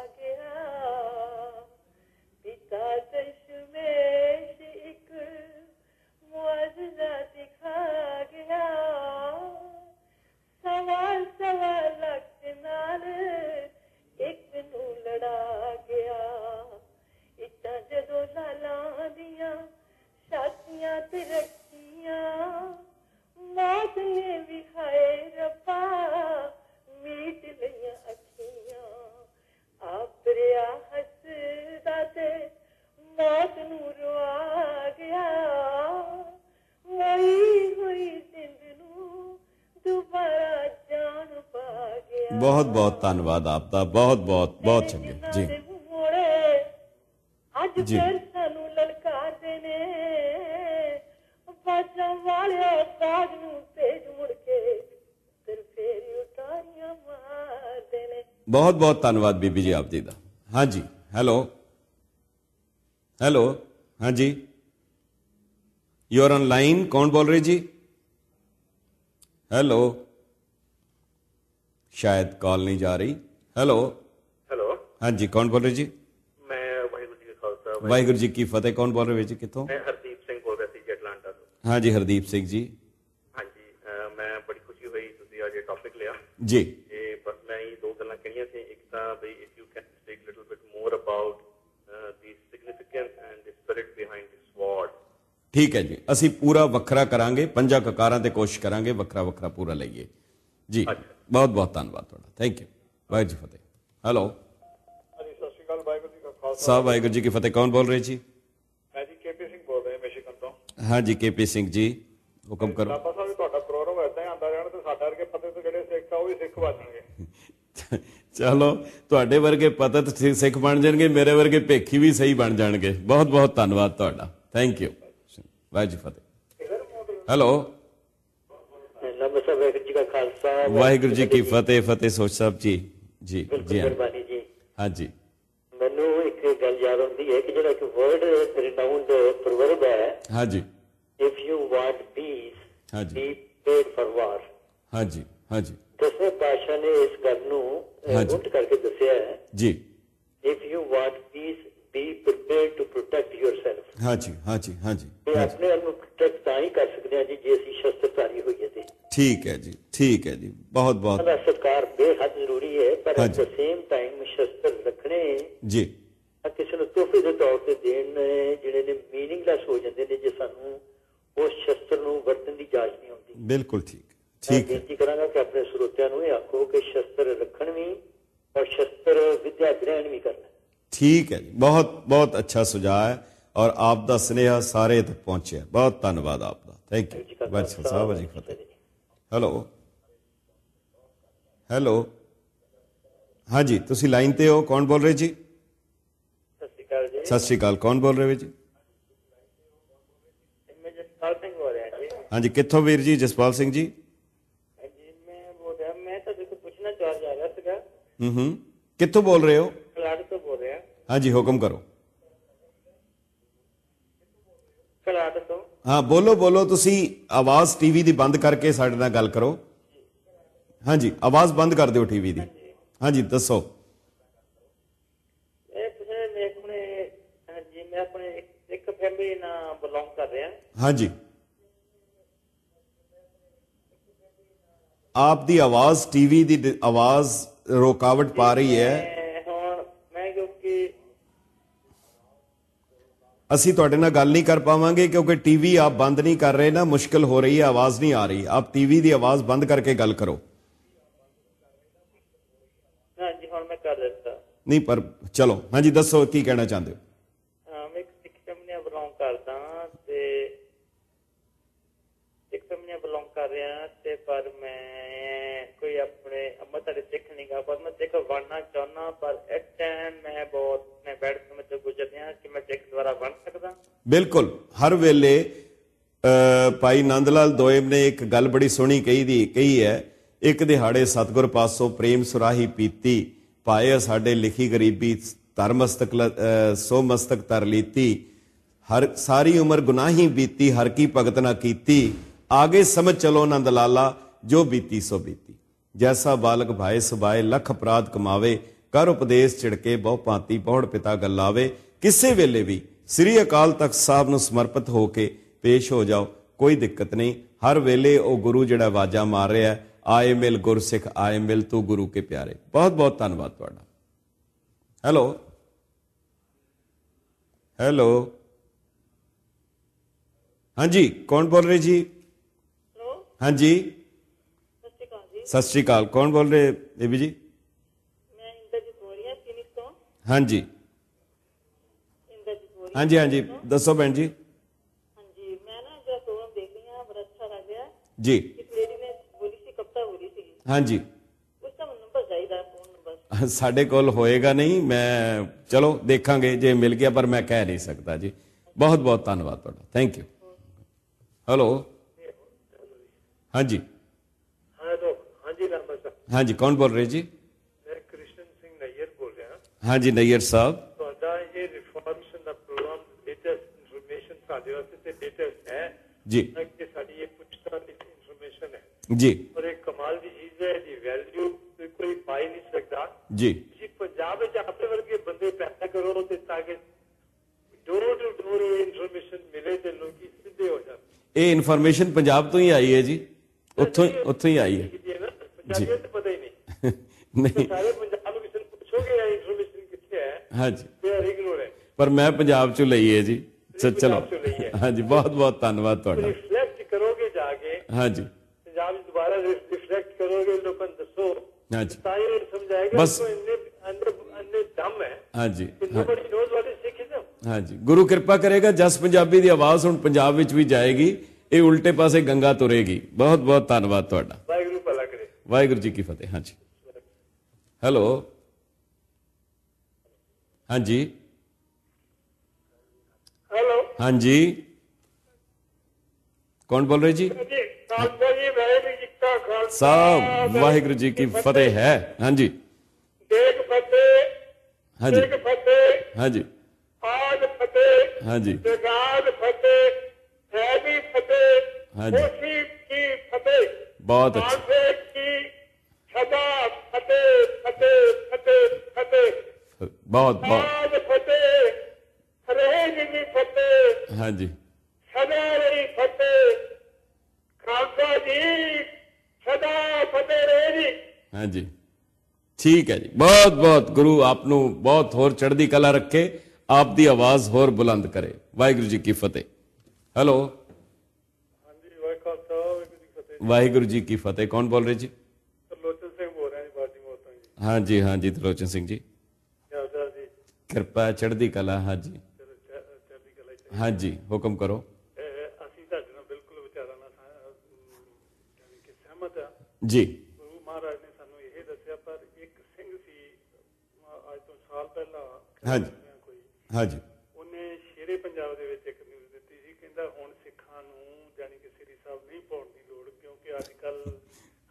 बहुत बहुत धनबाद आपका बहुत बहुत बहुत चंगे जी जी बहुत बहुत धनबाद बीबी जी आप जी का हाँ जी हैलो हैलो हाँ जी यू आर ऑनलाइन कौन बोल रहे जी हेलो शायद कॉल नहीं जा रही हेलो हेलो हाँ जी कौन बोल रहे जी मैं वाहगुरु जी की फतेह कौन बोल रहे जी कितों हरदीप सिंह बोल रहा थी हाँ जी हरदीप सिंह जी हाँ जी मैं बड़ी खुशी हुई तुझे आज ये टॉपिक लिया जी ये बस मैं ये दो गल्ला कहनी थी एक था भाई if you can speak little bit more about the significance and the spirit behind this war ठीक है जी असि पूरा वखरा करा पंजा ककारा से कोशिश करा वखरा वखरा पूरा लीए जी अच्छा। ਬਹੁਤ ਬਹੁਤ ਧੰਨਵਾਦ ਤੁਹਾਡਾ ਥੈਂਕ ਯੂ ਵਾਹਿਗੁਰੂ ਜੀ ਫਤਿਹ ਹੈਲੋ ਸਤਿ ਸ਼੍ਰੀ ਅਕਾਲ ਵਾਹਿਗੁਰੂ ਜੀ ਕਾ ਖਾਲਸਾ ਸਾਹਿਬ ਵਾਹਿਗੁਰੂ ਜੀ ਕੀ ਫਤਿਹ ਕੌਣ ਬੋਲ ਰਹੇ ਜੀ ਮੈਂ ਜੀ ਕੇਪੀ ਸਿੰਘ ਬੋਲ ਰਿਹਾ ਮੇਸ਼ੀ ਕੰਤੋਂ ਹਾਂ ਜੀ ਕੇਪੀ ਸਿੰਘ ਜੀ ਹੁਕਮ ਕਰੋ ਬਾਬਾ ਸਾਹਿਬ ਤੁਹਾਡਾ ਪ੍ਰੋਗਰਾਮ ਐਦਾਂ ਹੀ ਆਂਦਾ ਰਹਿਣਾ ਤੇ ਸਾਡਾ ਵਰਗੇ ਪਤੇ ਤੇ ਜਿਹੜੇ ਸਿੱਖ ਆ ਉਹ ਵੀ ਸਿੱਖ ਬਣਨਗੇ ਚਲੋ ਤੁਹਾਡੇ ਵਰਗੇ ਪਤਤ ਸਿੱਖ ਬਣ ਜਾਣਗੇ ਮੇਰੇ ਵਰਗੇ ਭੇਖੀ ਵੀ ਸਹੀ ਬਣ ਜਾਣਗੇ ਬਹੁਤ ਬਹੁਤ ਧੰਨਵਾਦ ਤੁਹਾਡਾ ਥੈਂਕ ਯੂ ਵਾਹਿਗੁਰੂ ਫਤਿਹ ਹੈਲੋ ਵਾਹਿਗੁਰੂ ਜੀ ਕੀ ਫਤਿਹ ਫਤਿਹ ਸੋਚ ਸਾਹਿਬ ਜੀ ਜੀ ਜੀ ਹਾਂ ਜੀ ਮੈਨੂੰ ਇੱਕ ਗੱਲ ਯਾਦ ਆਉਂਦੀ ਹੈ ਕਿ ਜਿਹੜਾ ਇੱਕ ਵਰਡ ਰਿਨਾਉਂਡ ਪ੍ਰਵਰਬ ਹੈ ਹਾਂ ਜੀ ਇਫ ਯੂ ਵਾਂਟ ਪੀਸ ਹਾਂ ਜੀ ਬੀ ਪੇਡ ਫॉर ਵਾਰ ਹਾਂ ਜੀ ਹਾਂ ਜੀ ਦਸਵੇਂ ਪਾਸ਼ਾ ਨੇ ਇਸ ਗੱਲ ਨੂੰ ਉਲਟ ਕਰਕੇ ਦੱਸਿਆ ਹੈ ਜੀ if you want peace be prepared to protect yourself ਹਾਂਜੀ ਹਾਂਜੀ ਹਾਂਜੀ ਤੇ ਆਪਣੇ ਆਪ ਨੂੰ ਪ੍ਰੋਟੈਕਟ ਤਾਂ ਹੀ ਕਰ ਸਕਦੇ ਹਾਂ ਜੀ ਜੇ ਅਸੀਂ ਸ਼ਸਤਰਧਾਰੀ ਹੋਈਏ ਤੇ ਠੀਕ ਹੈ ਜੀ ਠੀਕ ਹੈ ਜੀ ਬਹੁਤ ਬਹੁਤ ਸਾਡਾ ਸਰਕਾਰ ਬੇਹੱਦ ਜ਼ਰੂਰੀ ਹੈ ਪਰ ਐਟ ਦ ਸੇਮ ਟਾਈਮ ਸ਼ਸਤਰ ਰੱਖਣੇ ਜੀ ਕਿਸੇ ਨੂੰ ਤੋਹਫੇ ਦੇ ਤੌਰ ਤੇ ਦੇਣ ਜਿਹੜੇ ਨੇ ਮੀਨਿੰਗਲੈਸ ਹੋ ਜਾਂਦੇ ਨੇ ਜੇ ਸਾਨੂੰ ਉਸ ਸ਼ਸਤਰ ਨੂੰ ਵਰਤਣ ਦੀ ਜਾਂਚ ਨਹੀਂ ਹੁੰਦੀ ਬਿਲਕੁਲ ਠੀਕ ਠੀਕ ਹੈ ਜੀ ਕਰਾਂਗਾ ਕਿ ਆਪਣੇ ਸਰੋਤਿਆਂ ਨੂੰ ਇਹ ਆਖੋ ਕਿ ਸ਼ਸਤਰ ਰੱਖਣ ਵੀ ਔਰ ਸ਼ਸਤਰ ਵਿਦਿਆ ਗ੍ਰਹਿਣ ਵੀ ਕਰਨਾ ठीक है जी बहुत बहुत अच्छा सुझाव है और आपका स्नेह सारे तक पहुंचे बहुत धन्यवाद आपका थैंक यू साहब जी फतेह हेलो हेलो हाँ जी तुम लाइन ते हो कौन बोल रहे जी सत श्रीकाल कौन बोल रहे जी हाँ जी कितो वीर जी जसपाल सिंह जी हाँ तो रहा हम्म, हम्म। कितो बोल रहे हो ਹਾਂਜੀ ਹੁਕਮ ਕਰੋ ਚਲਾ ਦੱਸੋ ਹਾਂ ਬੋਲੋ ਬੋਲੋ ਤੁਸੀਂ ਆਵਾਜ਼ ਟੀਵੀ ਦੀ ਬੰਦ ਕਰਕੇ ਸਾਡੇ ਨਾਲ ਗੱਲ ਕਰੋ ਹਾਂਜੀ ਆਵਾਜ਼ ਬੰਦ ਕਰ ਦਿਓ ਟੀਵੀ ਦੀ ਹਾਂਜੀ ਦੱਸੋ ਇਹ ਜੀ ਮੈਂ ਆਪਣੇ ਇੱਕ ਫੈਮਿਲੀ ਨਾਲ ਬਿਲੋਂਗ ਕਰ ਰਿਹਾ ਹਾਂਜੀ ਆਪ ਦੀ ਆਵਾਜ਼ ਟੀਵੀ ਦੀ ਆਵਾਜ਼ ਰੁਕਾਵਟ ਪਾ ਰਹੀ ਹੈ ਅਸੀਂ ਤੁਹਾਡੇ ਨਾਲ ਗੱਲ ਨਹੀਂ ਕਰ ਪਾਵਾਂਗੇ ਕਿਉਂਕਿ ਟੀਵੀ ਆਪ ਬੰਦ ਨਹੀਂ ਕਰ ਰਹੇ ਨਾ ਮੁਸ਼ਕਲ ਹੋ ਰਹੀ ਹੈ ਆਵਾਜ਼ ਨਹੀਂ ਆ ਰਹੀ ਆਪ ਟੀਵੀ ਦੀ ਆਵਾਜ਼ ਬੰਦ ਕਰਕੇ ਗੱਲ ਕਰੋ ਹਾਂਜੀ ਹੁਣ ਮੈਂ ਕਰ ਦਿੱਤਾ ਨਹੀਂ ਪਰ ਚਲੋ ਹਾਂਜੀ ਦੱਸੋ ਕੀ ਕਹਿਣਾ ਚਾਹੁੰਦੇ ਹੋ ਮੈਂ ਇੱਕ ਸਿੱਖਿਆ ਮੈਂ ਬਲੌਂਗ ਕਰਦਾ ਤੇ ਇੱਕ ਮੈਂ ਬਲੌਂਗ ਕਰ ਰਿਹਾ ਤੇ ਪਰ ਮੈਂ ਕੋਈ ਆਪਣੇ ਅਮਰ ਦੇ ਸਿੱਖ ਨਹੀਂਗਾ ਪਰ ਮੈਂ ਦੇਖ ਵੜਨਾ ਚਾਹੁੰਦਾ ਪਰ ਇਸ ਟਾਈਮ ਮੈਂ ਬਹੁਤ ਆਪਣੇ ਬੈਠ ਸਮੇਂ ਤੋਂ ਗੁਜ਼ਰਦੇ ਹਾਂ ਕਿ ਮੈਂ ਚੈੱਕ ਦੁਆਰਾ ਬਣ ਸਕਦਾ ਬਿਲਕੁਲ ਹਰ ਵੇਲੇ ਭਾਈ ਨੰਦ ਲਾਲ ਦੋਇਬ ਨੇ ਇੱਕ ਗੱਲ ਬੜੀ ਸੋਹਣੀ ਕਹੀ ਦੀ ਕਹੀ ਹੈ ਇੱਕ ਦਿਹਾੜੇ ਸਤਗੁਰ ਪਾਸੋਂ ਪ੍ਰੇਮ ਸੁਰਾਹੀ ਪੀਤੀ ਪਾਇਆ ਸਾਡੇ ਲਿਖੀ ਗਰੀਬੀ ਧਰਮਸਤਕ ਸੋ ਮਸਤਕ ਤਰ ਲੀਤੀ ਹਰ ਸਾਰੀ ਉਮਰ ਗੁਨਾਹੀ ਬੀਤੀ ਹਰ ਕੀ ਭਗਤ ਨਾ ਕੀਤੀ ਆਗੇ ਸਮਝ ਚਲੋ ਨੰਦ ਲਾਲਾ ਜੋ ਬੀਤੀ ਸੋ ਬੀਤੀ ਜੈਸਾ ਬਾਲਕ ਭਾਏ ਸਬਾਏ ਲੱਖ ਅਪਰਾਧ ਕਮਾਵੇ ਕਰ ਉਪਦੇਸ਼ ਛਿੜਕੇ ਬਹੁ ਭਾਂਤੀ ਪੌੜ ਪਿਤਾ ਗੱਲਾਵੇ ਕਿਸੇ ਵੇਲੇ ਵੀ ਸ੍ਰੀ ਅਕਾਲ ਤਖਤ ਸਾਹਿਬ ਨੂੰ ਸਮਰਪਿਤ ਹੋ ਕੇ ਪੇਸ਼ ਹੋ ਜਾਓ ਕੋਈ ਦਿੱਕਤ ਨਹੀਂ ਹਰ ਵੇਲੇ ਉਹ ਗੁਰੂ ਜਿਹੜਾ ਵਾਜਾ ਮਾਰ ਰਿਹਾ ਆਏ ਮਿਲ ਗੁਰਸਿੱਖ ਆਏ ਮਿਲ ਤੂੰ ਗੁਰੂ ਕੇ ਪਿਆਰੇ ਬਹੁਤ ਬਹੁਤ ਧੰਨਵਾਦ ਤੁਹਾਡਾ ਹੈਲੋ ਹੈਲੋ ਹਾਂਜੀ ਕੌਣ ਬੋਲ ਰਹੇ ਜੀ ਹੈਲੋ ਹਾਂਜੀ ਸਤਿ ਸ਼੍ਰੀ ਅਕਾਲ ਜੀ ਸਤਿ ਸ਼੍ਰੀ ਅਕਾਲ ਕੌਣ ਬੋਲ ਰਹੇ ਏਬੀ ਜੀ ਹਾਂਜੀ ਹਾਂਜੀ ਹਾਂਜੀ ਦੱਸੋ ਭੈਣ ਜੀ ਹਾਂਜੀ ਮੈਂ ਨਾ ਜਿਹੜਾ ਤੁਹਾਨੂੰ ਦੇਖ ਬੜਾ ਅੱਛਾ ਲੱਗਿਆ ਜੀ ਇੱਕ ਲੇਡੀ ਨੇ ਬੋਲੀ ਸੀ ਕਪਤਾ ਹੋ ਰਹੀ ਸੀ ਹਾਂਜੀ ਉਸ ਦਾ ਨੰਬਰ ਚਾਹੀਦਾ ਫੋਨ ਨੰਬਰ ਸਾਡੇ ਕੋਲ ਹੋਏਗਾ ਨਹੀਂ ਮੈਂ ਚਲੋ ਦੇਖਾਂਗੇ ਜੇ ਮਿਲ ਗਿਆ ਪਰ ਮੈਂ ਕਹਿ ਨਹੀਂ ਸਕਦਾ ਜੀ ਬਹੁਤ ਬਹੁਤ ਧੰਨਵਾਦ ਤੁਹਾਡਾ ਥੈਂਕ ਯੂ ਹੈਲੋ ਹਾਂਜੀ ਦੋ ਹਾਂਜੀ ਨਰਮਲ ਸਰ ਹਾਂਜੀ ਕੌਣ ਬੋਲ ਰਹੇ ਜੀ हाँ जी नैयर साहब ये रिफॉर्म्स इन द प्रोग्राम है जी ये सारी ये पूछताछ इंफॉर्मेशन है जी और एक कमाल की चीज है जी वैल्यू कोई पाई नहीं सकता जी जी पंजाब ਵਿੱਚ ਆਪਣੇ ਵਰਗੇ ਬੰਦੇ ਪੈਦਾ ਕਰੋ ਤੇ ਤਾਂ ਕਿ ਡੋਰ ਟੂ ਡੋਰ ਇਹ ਇਨਫੋਰਮੇਸ਼ਨ ਮਿਲੇ ਤੇ ਲੋਕੀ ਸਿੱਧੇ ਹੋ ਜਾਣ ਇਹ ਇਨਫੋਰਮੇਸ਼ਨ ਪੰਜਾਬ ਤੋਂ ਹੀ ਆਈ ਹੈ ਜੀ ਉੱਥੋਂ ਉੱਥੋਂ ਹੀ ਆਈ ਹੈ ਜੀ ਪਤਾ ਹੀ ਨਹੀਂ ਨਹੀਂ ਸਾਰੇ ਹਾਂਜੀ ਤੇ ਇਗਨੋਰ ਹੈ ਪਰ ਮੈਂ ਪੰਜਾਬ ਚੋਂ ਲਈ ਹੈ ਜੀ ਚਲੋ ਹਾਂਜੀ ਬਹੁਤ ਬਹੁਤ ਧੰਨਵਾਦ ਤੁਹਾਡਾ ਰਿਫਲੈਕਟ ਕਰੋਗੇ ਜਾ ਕੇ ਹਾਂਜੀ ਪੰਜਾਬ ਦੁਬਾਰਾ ਰਿਫਲੈਕਟ ਕਰੋਗੇ ਲੋਕਾਂ ਦੱਸੋ ਹਾਂਜੀ ਸਾਇਰ ਸਮਝਾਏਗਾ ਬਸ ਅੰਦਰ ਅੰਦਰ ਦਮ ਹੈ ਹਾਂਜੀ nobody knows what is Sikhism ਹਾਂਜੀ ਗੁਰੂ ਕਿਰਪਾ ਕਰੇਗਾ ਜਸ ਪੰਜਾਬੀ ਦੀ ਆਵਾਜ਼ ਹੁਣ ਪੰਜਾਬ ਵਿੱਚ ਵੀ ਜਾਏਗੀ ਇਹ ਉਲਟੇ ਪਾਸੇ ਗੰਗਾ ਤੁਰੇਗੀ ਬਹੁਤ ਬਹੁਤ ਧੰਨਵਾਦ ਤੁਹਾਡਾ ਵਾਹਿਗੁਰੂ ਭਲਾ ਕਰੇ ਵਾਹਿਗੁਰੂ ਜੀ ਕੀ ਫਤਿਹ ਹਾਂਜੀ ਹੈਲੋ हाँ जी हेलो हाँ जी कौन बोल रहे जी साहब वाहिगुरु जी की फतेह है हाँ जी देख फतेह हाँ जी फतेह हाँ जी आज हाँ जी है भी फतेह हाँ जी हाँ की फतेह बहुत अच्छा की सदा फतेह ਬਹੁਤ ਬਹੁਤ ਫਤਿਹ ਰਹੇਗੀ ਵੀ ਫਤਿਹ ਹਾਂਜੀ ਸਦਾ ਰਹੀ ਫਤਿਹ ਖਾਲਸਾ ਜੀ ਸਦਾ ਫਤਿਹ ਜੀ ਹਾਂਜੀ ਠੀਕ ਹੈ ਜੀ ਬਹੁਤ ਬਹੁਤ ਗੁਰੂ ਆਪ ਨੂੰ ਬਹੁਤ ਹੋਰ ਚੜ੍ਹਦੀ ਕਲਾ ਰੱਖੇ ਆਪ ਦੀ ਆਵਾਜ਼ ਹੋਰ ਬੁਲੰਦ ਕਰੇ ਵਾਹਿਗੁਰੂ ਜੀ ਕੀ ਫਤਿਹ ਹੈਲੋ ਹਾਂਜੀ ਵਾਹਿਗੁਰੂ ਜੀ ਕੀ ਫਤਿਹ ਵਾਹਿਗੁਰੂ ਜੀ ਕੀ ਫਤਿਹ ਕੌਣ ਬੋਲ ਰਹੇ ਜੀ ਤਰਲੋਚਨ ਸਿੰਘ ਬੋਲ ਰਿਹਾ ਜੀ ਬਾਜੀ ਮੋਤਾਂ ਜੀ ਹਾਂਜੀ ਹਾਂਜੀ ਤਰਲੋਚਨ ਸਿੰਘ ਜੀ ਕਿਰਪਾ ਚੜ੍ਹਦੀ ਕਲਾ ਹਾਂਜੀ ਹਾਂਜੀ ਹੁਕਮ ਕਰੋ ਅਸੀਂ ਤੁਹਾਡੇ ਨਾਲ ਬਿਲਕੁਲ ਵਿਚਾਰਾਂ ਨਾਲ ਯਾਨੀ ਕਿ ਸਹਿਮਤ ਆ ਜੀ ਗੁਰੂ ਮਹਾਰਾਜ ਨੇ ਸਾਨੂੰ ਇਹ ਦੱਸਿਆ ਪਰ ਇੱਕ ਸਿੰਘ ਸੀ ਅੱਜ ਤੋਂ ਸਾਲ ਪਹਿਲਾਂ ਹਾਂਜੀ ਹਾਂਜੀ ਉਹਨੇ ਸ਼ੇਰੇ ਪੰਜਾਬ ਦੇ ਵਿੱਚ ਇੱਕ ਨਿਊਜ਼ ਦਿੱਤੀ ਸੀ ਕਹਿੰਦਾ ਹੁਣ ਸਿੱਖਾਂ ਨੂੰ ਯਾਨੀ ਕਿ ਸ੍ਰੀ ਸਾਹਿਬ ਨਹੀਂ ਪਾਉਣ ਦੀ ਲੋੜ ਕਿਉਂਕਿ ਅੱਜ ਕੱਲ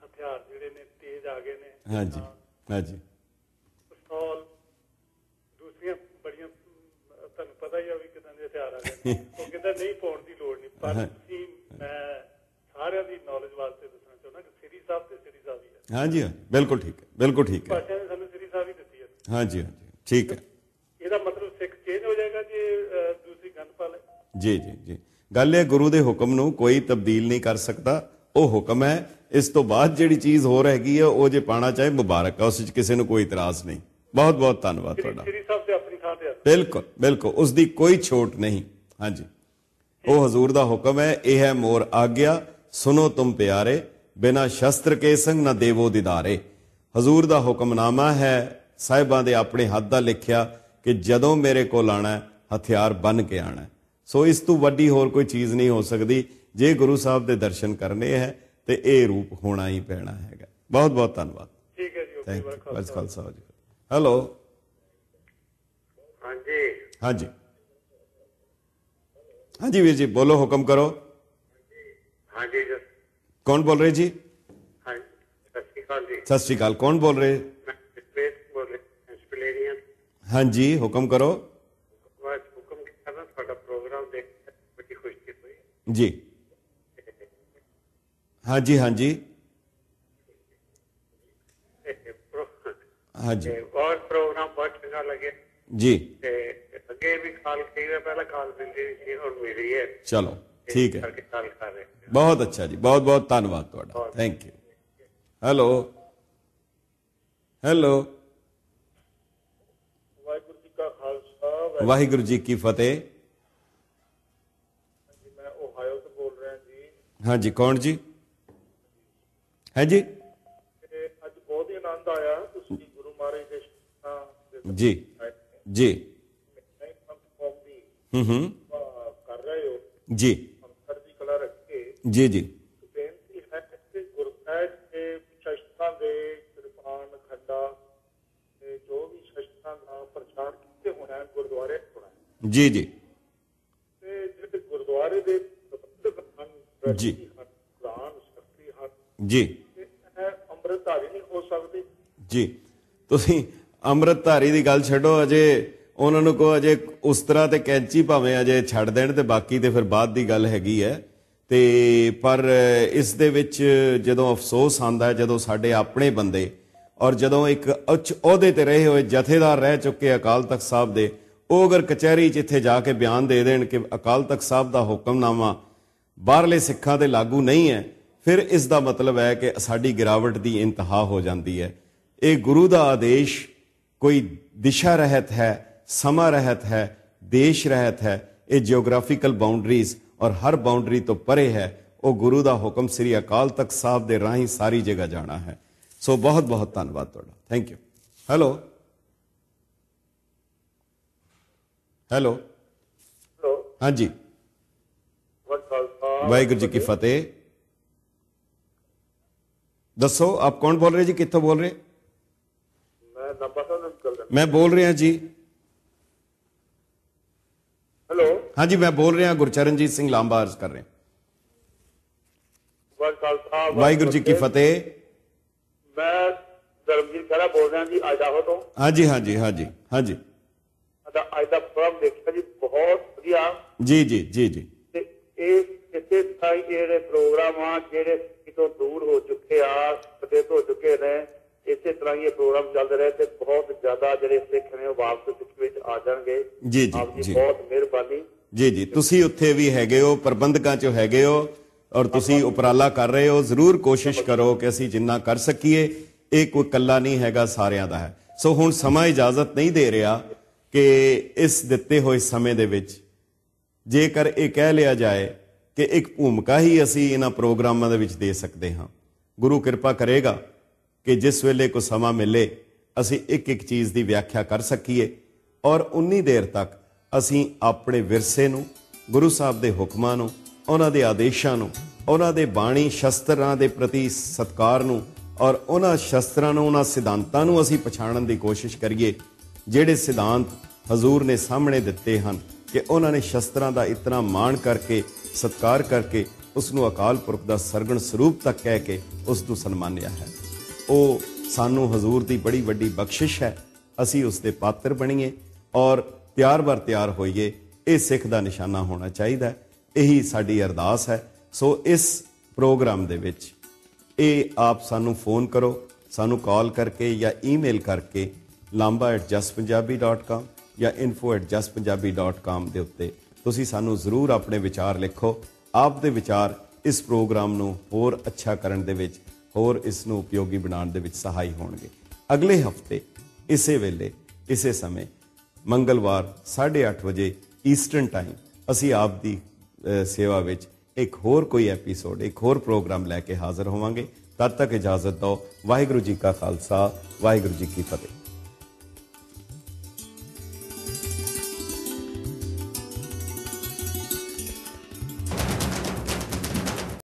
ਹਥਿਆਰ ਜਿਹੜੇ ਨੇ ਤੇਜ਼ ਆ ਗਏ ਨੇ ਹਾਂਜੀ ਹਾਂਜੀ ਪਤਾ ਹੀ ਆ ਵੀ ਕਿਦਾਂ ਦੇ ਹਥਿਆਰ ਆ ਗਏ ਉਹ ਕਹਿੰਦਾ ਨਹੀਂ ਪਾਉਣ ਦੀ ਲੋੜ ਨਹੀਂ ਪਰ ਤੁਸੀਂ ਮੈਂ ਸਾਰਿਆਂ ਦੀ ਨੌਲੇਜ ਵਾਸਤੇ ਦੱਸਣਾ ਚਾਹੁੰਦਾ ਕਿ ਸ੍ਰੀ ਸਾਹਿਬ ਤੇ ਸ੍ਰੀ ਸਾਹਿਬ ਹੀ ਆ ਹਾਂਜੀ ਬਿਲਕੁਲ ਠੀਕ ਹੈ ਬਿਲਕੁਲ ਠੀਕ ਹੈ ਪਾਸ਼ਾ ਨੇ ਸਾਨੂੰ ਸ੍ਰੀ ਸਾਹਿਬ ਹੀ ਦਿੱਤੀ ਹੈ ਹਾਂਜੀ ਹਾਂਜੀ ਠੀਕ ਹੈ ਇਹਦਾ ਮਤਲਬ ਸਿੱਖ ਚੇਂਜ ਹੋ ਜਾਏਗਾ ਜੇ ਦੂਸਰੀ ਗੰਦ ਪਾ ਲੈ ਜੀ ਜੀ ਜੀ ਗੱਲ ਇਹ ਗੁਰੂ ਦੇ ਹੁਕਮ ਨੂੰ ਕੋਈ ਤਬਦੀਲ ਨਹੀਂ ਕਰ ਸਕਦਾ ਉਹ ਹੁਕਮ ਹੈ ਇਸ ਤੋਂ ਬਾਅਦ ਜਿਹੜੀ ਚੀਜ਼ ਹੋ ਰਹੀ ਹੈ ਉਹ ਜੇ ਪਾਣਾ ਚਾਹੇ ਮੁਬਾਰਕ ਹੈ ਉਸ ਵਿੱਚ ਕਿਸੇ ਨੂੰ ਕੋਈ ਇਤਰਾਜ਼ ਨਹੀਂ ਬਹੁਤ ਬਹੁਤ ਧੰਨਵਾਦ ਤੁਹਾਡਾ ਸ੍ਰੀ ਸਾਹਿਬ ਬਿਲਕੁਲ ਬਿਲਕੁਲ ਉਸ ਦੀ ਕੋਈ ਛੋਟ ਨਹੀਂ ਹਾਂਜੀ ਉਹ ਹਜ਼ੂਰ ਦਾ ਹੁਕਮ ਹੈ ਇਹ ਹੈ ਮੋਰ ਆਗਿਆ ਸੁਨੋ ਤੁਮ ਪਿਆਰੇ ਬਿਨਾ ਸ਼ਸਤਰ ਕੇ ਸੰਗ ਨਾ ਦੇਵੋ ਦਿਦਾਰੇ ਹਜ਼ੂਰ ਦਾ ਹੁਕਮਨਾਮਾ ਹੈ ਸਾਹਿਬਾਂ ਦੇ ਆਪਣੇ ਹੱਥ ਦਾ ਲਿਖਿਆ ਕਿ ਜਦੋਂ ਮੇਰੇ ਕੋਲ ਆਣਾ ਹਥਿਆਰ ਬਨ ਕੇ ਆਣਾ ਸੋ ਇਸ ਤੋਂ ਵੱਡੀ ਹੋਰ ਕੋਈ ਚੀਜ਼ ਨਹੀਂ ਹੋ ਸਕਦੀ ਜੇ ਗੁਰੂ ਸਾਹਿਬ ਦੇ ਦਰਸ਼ਨ ਕਰਨੇ ਹੈ ਤੇ ਇਹ ਰੂਪ ਹੋਣਾ ਹੀ ਪੈਣਾ ਹੈਗਾ ਬਹੁਤ ਬਹੁਤ ਧੰਨਵਾਦ ਠੀਕ ਹੈ ਜੀ ਓਕੇ ਖਾਲਸਾ ਜੀ ਹੈਲੋ हाँ जी हाँ जी वीर जी बोलो हुक्म करो हाँ जी सर कौन बोल रहे जी हाँ सत श्रीकाल कौन बोल रहे हाँ जी हुक्म करो जी हाँ जी हाँ जी हाँ जी और प्रोग्राम बहुत चंगा अच्छा लगे जी ਅੱਗੇ ਵੀ ਖਾਲ ਖੀਰ ਪਹਿਲਾਂ ਖਾਲ ਦਿੰਦੇ ਸੀ ਹੁਣ ਰਹੀ ਹੈ ਚਲੋ ਠੀਕ ਹੈ ਬਹੁਤ ਅੱਛਾ ਜੀ ਬਹੁਤ ਬਹੁਤ ਧੰਨਵਾਦ ਤੁਹਾਡਾ thank you hello hello Waheguru ji ਕਾ ਖਾਲਸਾ ਵਾਹਿਗੁਰੂ ਜੀ ਕੀ ਫਤਿਹ ਮੈਂ ਓਹਾਇਓ ਤੋਂ ਬੋਲ ਰਿਹਾ ਜੀ ਹਾਂਜੀ ਕੌਣ ਜੀ ਹੈ ਜੀ ਅੱਜ ਬਹੁਤ ਹੀ ਆਨੰਦ ਆਇਆ ਤੁਸੀਂ ਗੁਰੂ ਮਹਾਰਾਜ ਦੇ ਜੀ ਜੀ ਹੂੰ ਹੂੰ ਕਰ ਰਹੇ ਹੋ ਜੀ ਅੰਦਰ ਦੀ ਕਲਾ ਰੱਖ ਕੇ ਜੀ ਜੀ ਬੇਨਤੀ ਹੈ ਕਿ ਗੁਰਸਾਹਿਬ ਦੇ ਸ਼ਸਤਰਾਂ ਦੇ ਕਿਰਪਾਨ ਖੰਡਾ ਤੇ ਜੋ ਵੀ ਸ਼ਸਤਰਾਂ ਦਾ ਪ੍ਰਚਾਰ ਕੀਤੇ ਹੋਣਾ ਗੁਰਦੁਆਰੇ ਹੋਣਾ ਜੀ ਜੀ ਤੇ ਜਿਹੜੇ ਗੁਰਦੁਆਰੇ ਦੇ ਪ੍ਰਬੰਧਕ ਹਨ ਜੀ ਕੁਰਾਨ ਸ਼ਕਤੀ ਹਨ ਜੀ ਅੰਮ੍ਰਿਤ ਧਾਰੀ ਨਹੀਂ ਹੋ ਸਕਦੀ ਜੀ ਤੁਸੀਂ ਅੰਮ੍ਰਿਤ ਧਾਰੀ ਦੀ ਗੱਲ ਛੱਡੋ ਅਜੇ ਉਹਨਾਂ ਨੂੰ ਕੋ ਅਜੇ ਉਸ ਤਰ੍ਹਾਂ ਤੇ ਕੈਂਚੀ ਭਾਵੇਂ ਅਜੇ ਛੱਡ ਦੇਣ ਤੇ ਬਾਕੀ ਤੇ ਫਿਰ ਬਾਅਦ ਦੀ ਗੱਲ ਹੈਗੀ ਹੈ ਤੇ ਪਰ ਇਸ ਦੇ ਵਿੱਚ ਜਦੋਂ ਅਫਸੋਸ ਆਂਦਾ ਹੈ ਜਦੋਂ ਸਾਡੇ ਆਪਣੇ ਬੰਦੇ ਔਰ ਜਦੋਂ ਇੱਕ ਉੱਚ ਅਹੁਦੇ ਤੇ ਰਹੇ ਹੋਏ ਜਥੇਦਾਰ ਰਹਿ ਚੁੱਕੇ ਅਕਾਲ ਤਖਤ ਸਾਹਿਬ ਦੇ ਉਹ ਅਗਰ ਕਚਹਿਰੀ ਜਿੱਥੇ ਜਾ ਕੇ ਬਿਆਨ ਦੇ ਦੇਣ ਕਿ ਅਕਾਲ ਤਖਤ ਸਾਹਿਬ ਦਾ ਹੁਕਮਨਾਮਾ ਬਾਹਰਲੇ ਸਿੱਖਾਂ ਤੇ ਲਾਗੂ ਨਹੀਂ ਹੈ ਫਿਰ ਇਸ ਦਾ ਮਤਲਬ ਹੈ ਕਿ ਸਾਡੀ ਗਿਰਾਵਟ ਦੀ ਇੰਤਹਾ ਹੋ ਜਾਂਦੀ ਹੈ ਇਹ ਗੁਰੂ ਦਾ ਆਦੇਸ਼ ਕੋਈ ਦਿਸ਼ਾ ਰਹਿਤ ਹੈ ਸਮਾਂ ਰਹਿਤ ਹੈ ਦੇਸ਼ ਰਹਿਤ ਹੈ ਇਹ ਜੀਓਗ੍ਰਾਫੀਕਲ ਬਾਉਂਡਰੀਜ਼ ਔਰ ਹਰ ਬਾਉਂਡਰੀ ਤੋਂ ਪਰੇ ਹੈ ਉਹ ਗੁਰੂ ਦਾ ਹੁਕਮ ਸ੍ਰੀ ਅਕਾਲ ਤਖਤ ਸਾਹਿਬ ਦੇ ਰਾਹੀਂ ਸਾਰੀ ਜਗ੍ਹਾ ਜਾਣਾ ਹੈ ਸੋ ਬਹੁਤ ਬਹੁਤ ਧੰਨਵਾਦ ਤੁਹਾਡਾ ਥੈਂਕ ਯੂ ਹੈਲੋ ਹੈਲੋ ਹਾਂਜੀ ਵਾਹਿਗੁਰੂ ਜੀ ਕੀ ਫਤਿਹ ਦੱਸੋ ਆਪ ਕੌਣ ਬੋਲ ਰਹੇ ਜੀ ਕਿੱਥੋਂ ਬੋਲ ਰਹੇ ਮੈਂ ਨੰਬਰ ਤੋਂ ਨਿਕਲ ਰਿਹਾ ਮੈਂ ਬੋਲ ਰਿਹਾ ਜੀ ਹੈਲੋ ਹਾਂਜੀ ਮੈਂ ਬੋਲ ਰਿਹਾ ਗੁਰਚਰਨਜੀਤ ਸਿੰਘ ਲਾਂਬਾ ਅਰਜ਼ ਕਰ ਰਿਹਾ ਵਾਹਿਗੁਰੂ ਜੀ ਕੀ ਫਤਿਹ ਮੈਂ ਦਰਮਜੀਤ ਖੜਾ ਬੋਲ ਰਿਹਾ ਜੀ ਆਇਦਾਹੋ ਤੋਂ ਹਾਂਜੀ ਹਾਂਜੀ ਹਾਂਜੀ ਹਾਂਜੀ ਅਦਾ ਦਾ ਪ੍ਰੋਗਰਾਮ ਦੇਖਿਆ ਜੀ ਬਹੁਤ ਵਧੀਆ ਜੀ ਜੀ ਜੀ ਜੀ ਤੇ ਇਹ ਕਿਤੇ ਥਾਈ ਜਿਹੜੇ ਪ੍ਰੋਗਰਾਮ ਆ ਜਿਹੜੇ ਕਿਤੋਂ ਦੂਰ ਹੋ ਚੁੱਕੇ ਆ ਫਤਿਹ ਹੋ ਚੁੱਕੇ ਨੇ ਇਸੇ ਤਰ੍ਹਾਂ ਹੀ ਇਹ ਪ੍ਰੋਗਰਾਮ ਚੱਲਦੇ ਰਹੇ ਤੇ ਬਹੁਤ ਜ਼ਿਆਦਾ ਜਿਹੜੇ ਸਿੱਖ ਨੇ ਉਹ ਵਾਪਸ ਸਿੱਖ ਵਿੱਚ ਆ ਜਾਣਗੇ ਜੀ ਜੀ ਜੀ ਬਹੁਤ ਮਿਹਰਬਾਨੀ ਜੀ ਜੀ ਤੁਸੀਂ ਉੱਥੇ ਵੀ ਹੈਗੇ ਹੋ ਪ੍ਰਬੰਧਕਾਂ 'ਚ ਹੈਗੇ ਹੋ ਔਰ ਤੁਸੀਂ ਉਪਰਾਲਾ ਕਰ ਰਹੇ ਹੋ ਜ਼ਰੂਰ ਕੋਸ਼ਿਸ਼ ਕਰੋ ਕਿ ਅਸੀਂ ਜਿੰਨਾ ਕਰ ਸਕੀਏ ਇਹ ਕੋਈ ਕੱਲਾ ਨਹੀਂ ਹੈਗਾ ਸਾਰਿਆਂ ਦਾ ਹੈ ਸੋ ਹੁਣ ਸਮਾਂ ਇਜਾਜ਼ਤ ਨਹੀਂ ਦੇ ਰਿਹਾ ਕਿ ਇਸ ਦਿੱਤੇ ਹੋਏ ਸਮੇਂ ਦੇ ਵਿੱਚ ਜੇਕਰ ਇਹ ਕਹਿ ਲਿਆ ਜਾਏ ਕਿ ਇੱਕ ਭੂਮਿਕਾ ਹੀ ਅਸੀਂ ਇਹਨਾਂ ਪ੍ਰੋਗਰਾਮਾਂ ਦੇ ਵਿੱਚ ਦੇ ਸਕਦੇ ਹਾਂ ਗੁਰੂ ਕਿਰਪਾ ਕਰੇਗਾ ਕਿ ਜਿਸ ਵੇਲੇ ਕੋ ਸਮਾਂ ਮਿਲੇ ਅਸੀਂ ਇੱਕ ਇੱਕ ਚੀਜ਼ ਦੀ ਵਿਆਖਿਆ ਕਰ ਸਕੀਏ ਔਰ ਉਨੀ ਦੇਰ ਤੱਕ ਅਸੀਂ ਆਪਣੇ ਵਿਰਸੇ ਨੂੰ ਗੁਰੂ ਸਾਹਿਬ ਦੇ ਹੁਕਮਾਂ ਨੂੰ ਉਹਨਾਂ ਦੇ ਆਦੇਸ਼ਾਂ ਨੂੰ ਉਹਨਾਂ ਦੇ ਬਾਣੀ ਸ਼ਸਤਰਾਂ ਦੇ ਪ੍ਰਤੀ ਸਤਕਾਰ ਨੂੰ ਔਰ ਉਹਨਾਂ ਸ਼ਸਤਰਾਂ ਨੂੰ ਉਹਨਾਂ ਸਿਧਾਂਤਾਂ ਨੂੰ ਅਸੀਂ ਪਛਾਣਨ ਦੀ ਕੋਸ਼ਿਸ਼ ਕਰੀਏ ਜਿਹੜੇ ਸਿਧਾਂਤ ਹਜ਼ੂਰ ਨੇ ਸਾਹਮਣੇ ਦਿੱਤੇ ਹਨ ਕਿ ਉਹਨਾਂ ਨੇ ਸ਼ਸਤਰਾਂ ਦਾ ਇਤਨਾ ਮਾਣ ਕਰਕੇ ਸਤਕਾਰ ਕਰਕੇ ਉਸ ਨੂੰ ਅਕਾਲ ਪੁਰਖ ਦਾ ਸਰਗਣ ਸਰੂਪ ਤੱਕ ਕਹਿ ਕੇ ਉਸ ਨੂੰ ਸਨਮਾਨਿਆ ਹੈ ਉਹ ਸਾਨੂੰ ਹਜ਼ੂਰ ਦੀ ਬੜੀ ਵੱਡੀ ਬਖਸ਼ਿਸ਼ ਹੈ ਅਸੀਂ ਉਸ ਦੇ ਪਾਤਰ ਬਣੀਏ ਔਰ ਤਿਆਰ ਬਰ ਤਿਆਰ ਹੋਈਏ ਇਹ ਸਿੱਖ ਦਾ ਨਿਸ਼ਾਨਾ ਹੋਣਾ ਚਾਹੀਦਾ ਹੈ ਇਹੀ ਸਾਡੀ ਅਰਦਾਸ ਹੈ ਸੋ ਇਸ ਪ੍ਰੋਗਰਾਮ ਦੇ ਵਿੱਚ ਇਹ ਆਪ ਸਾਨੂੰ ਫੋਨ ਕਰੋ ਸਾਨੂੰ ਕਾਲ ਕਰਕੇ ਜਾਂ ਈਮੇਲ ਕਰਕੇ lamba@justpunjabi.com ਜਾਂ info@justpunjabi.com ਦੇ ਉੱਤੇ ਤੁਸੀਂ ਸਾਨੂੰ ਜ਼ਰੂਰ ਆਪਣੇ ਵਿਚਾਰ ਲਿਖੋ ਆਪ ਦੇ ਵਿਚਾਰ ਇਸ ਪ੍ਰੋਗਰਾਮ ਨੂੰ ਹੋਰ ਅੱਛਾ ਕਰਨ ਦੇ ਵਿੱਚ ਹੋਰ ਇਸ ਨੂੰ ਉਪਯੋਗੀ ਬਣਾਉਣ ਦੇ ਵਿੱਚ ਸਹਾਈ ਹੋਣਗੇ ਅਗਲੇ ਹਫਤੇ ਇਸੇ ਵੇਲੇ ਇਸੇ ਸਮੇਂ ਮੰਗਲਵਾਰ 8:30 ਵਜੇ ਈਸਟਰਨ ਟਾਈਮ ਅਸੀਂ ਆਪ ਦੀ ਸੇਵਾ ਵਿੱਚ ਇੱਕ ਹੋਰ ਕੋਈ ਐਪੀਸੋਡ ਇੱਕ ਹੋਰ ਪ੍ਰੋਗਰਾਮ ਲੈ ਕੇ ਹਾਜ਼ਰ ਹੋਵਾਂਗੇ ਤਦ ਤੱਕ ਇਜਾਜ਼ਤ ਦਿਓ ਵਾਹਿਗੁਰੂ ਜੀ ਕਾ ਖਾਲਸਾ ਵਾਹਿਗੁਰੂ ਜੀ ਕੀ ਫਤਿਹ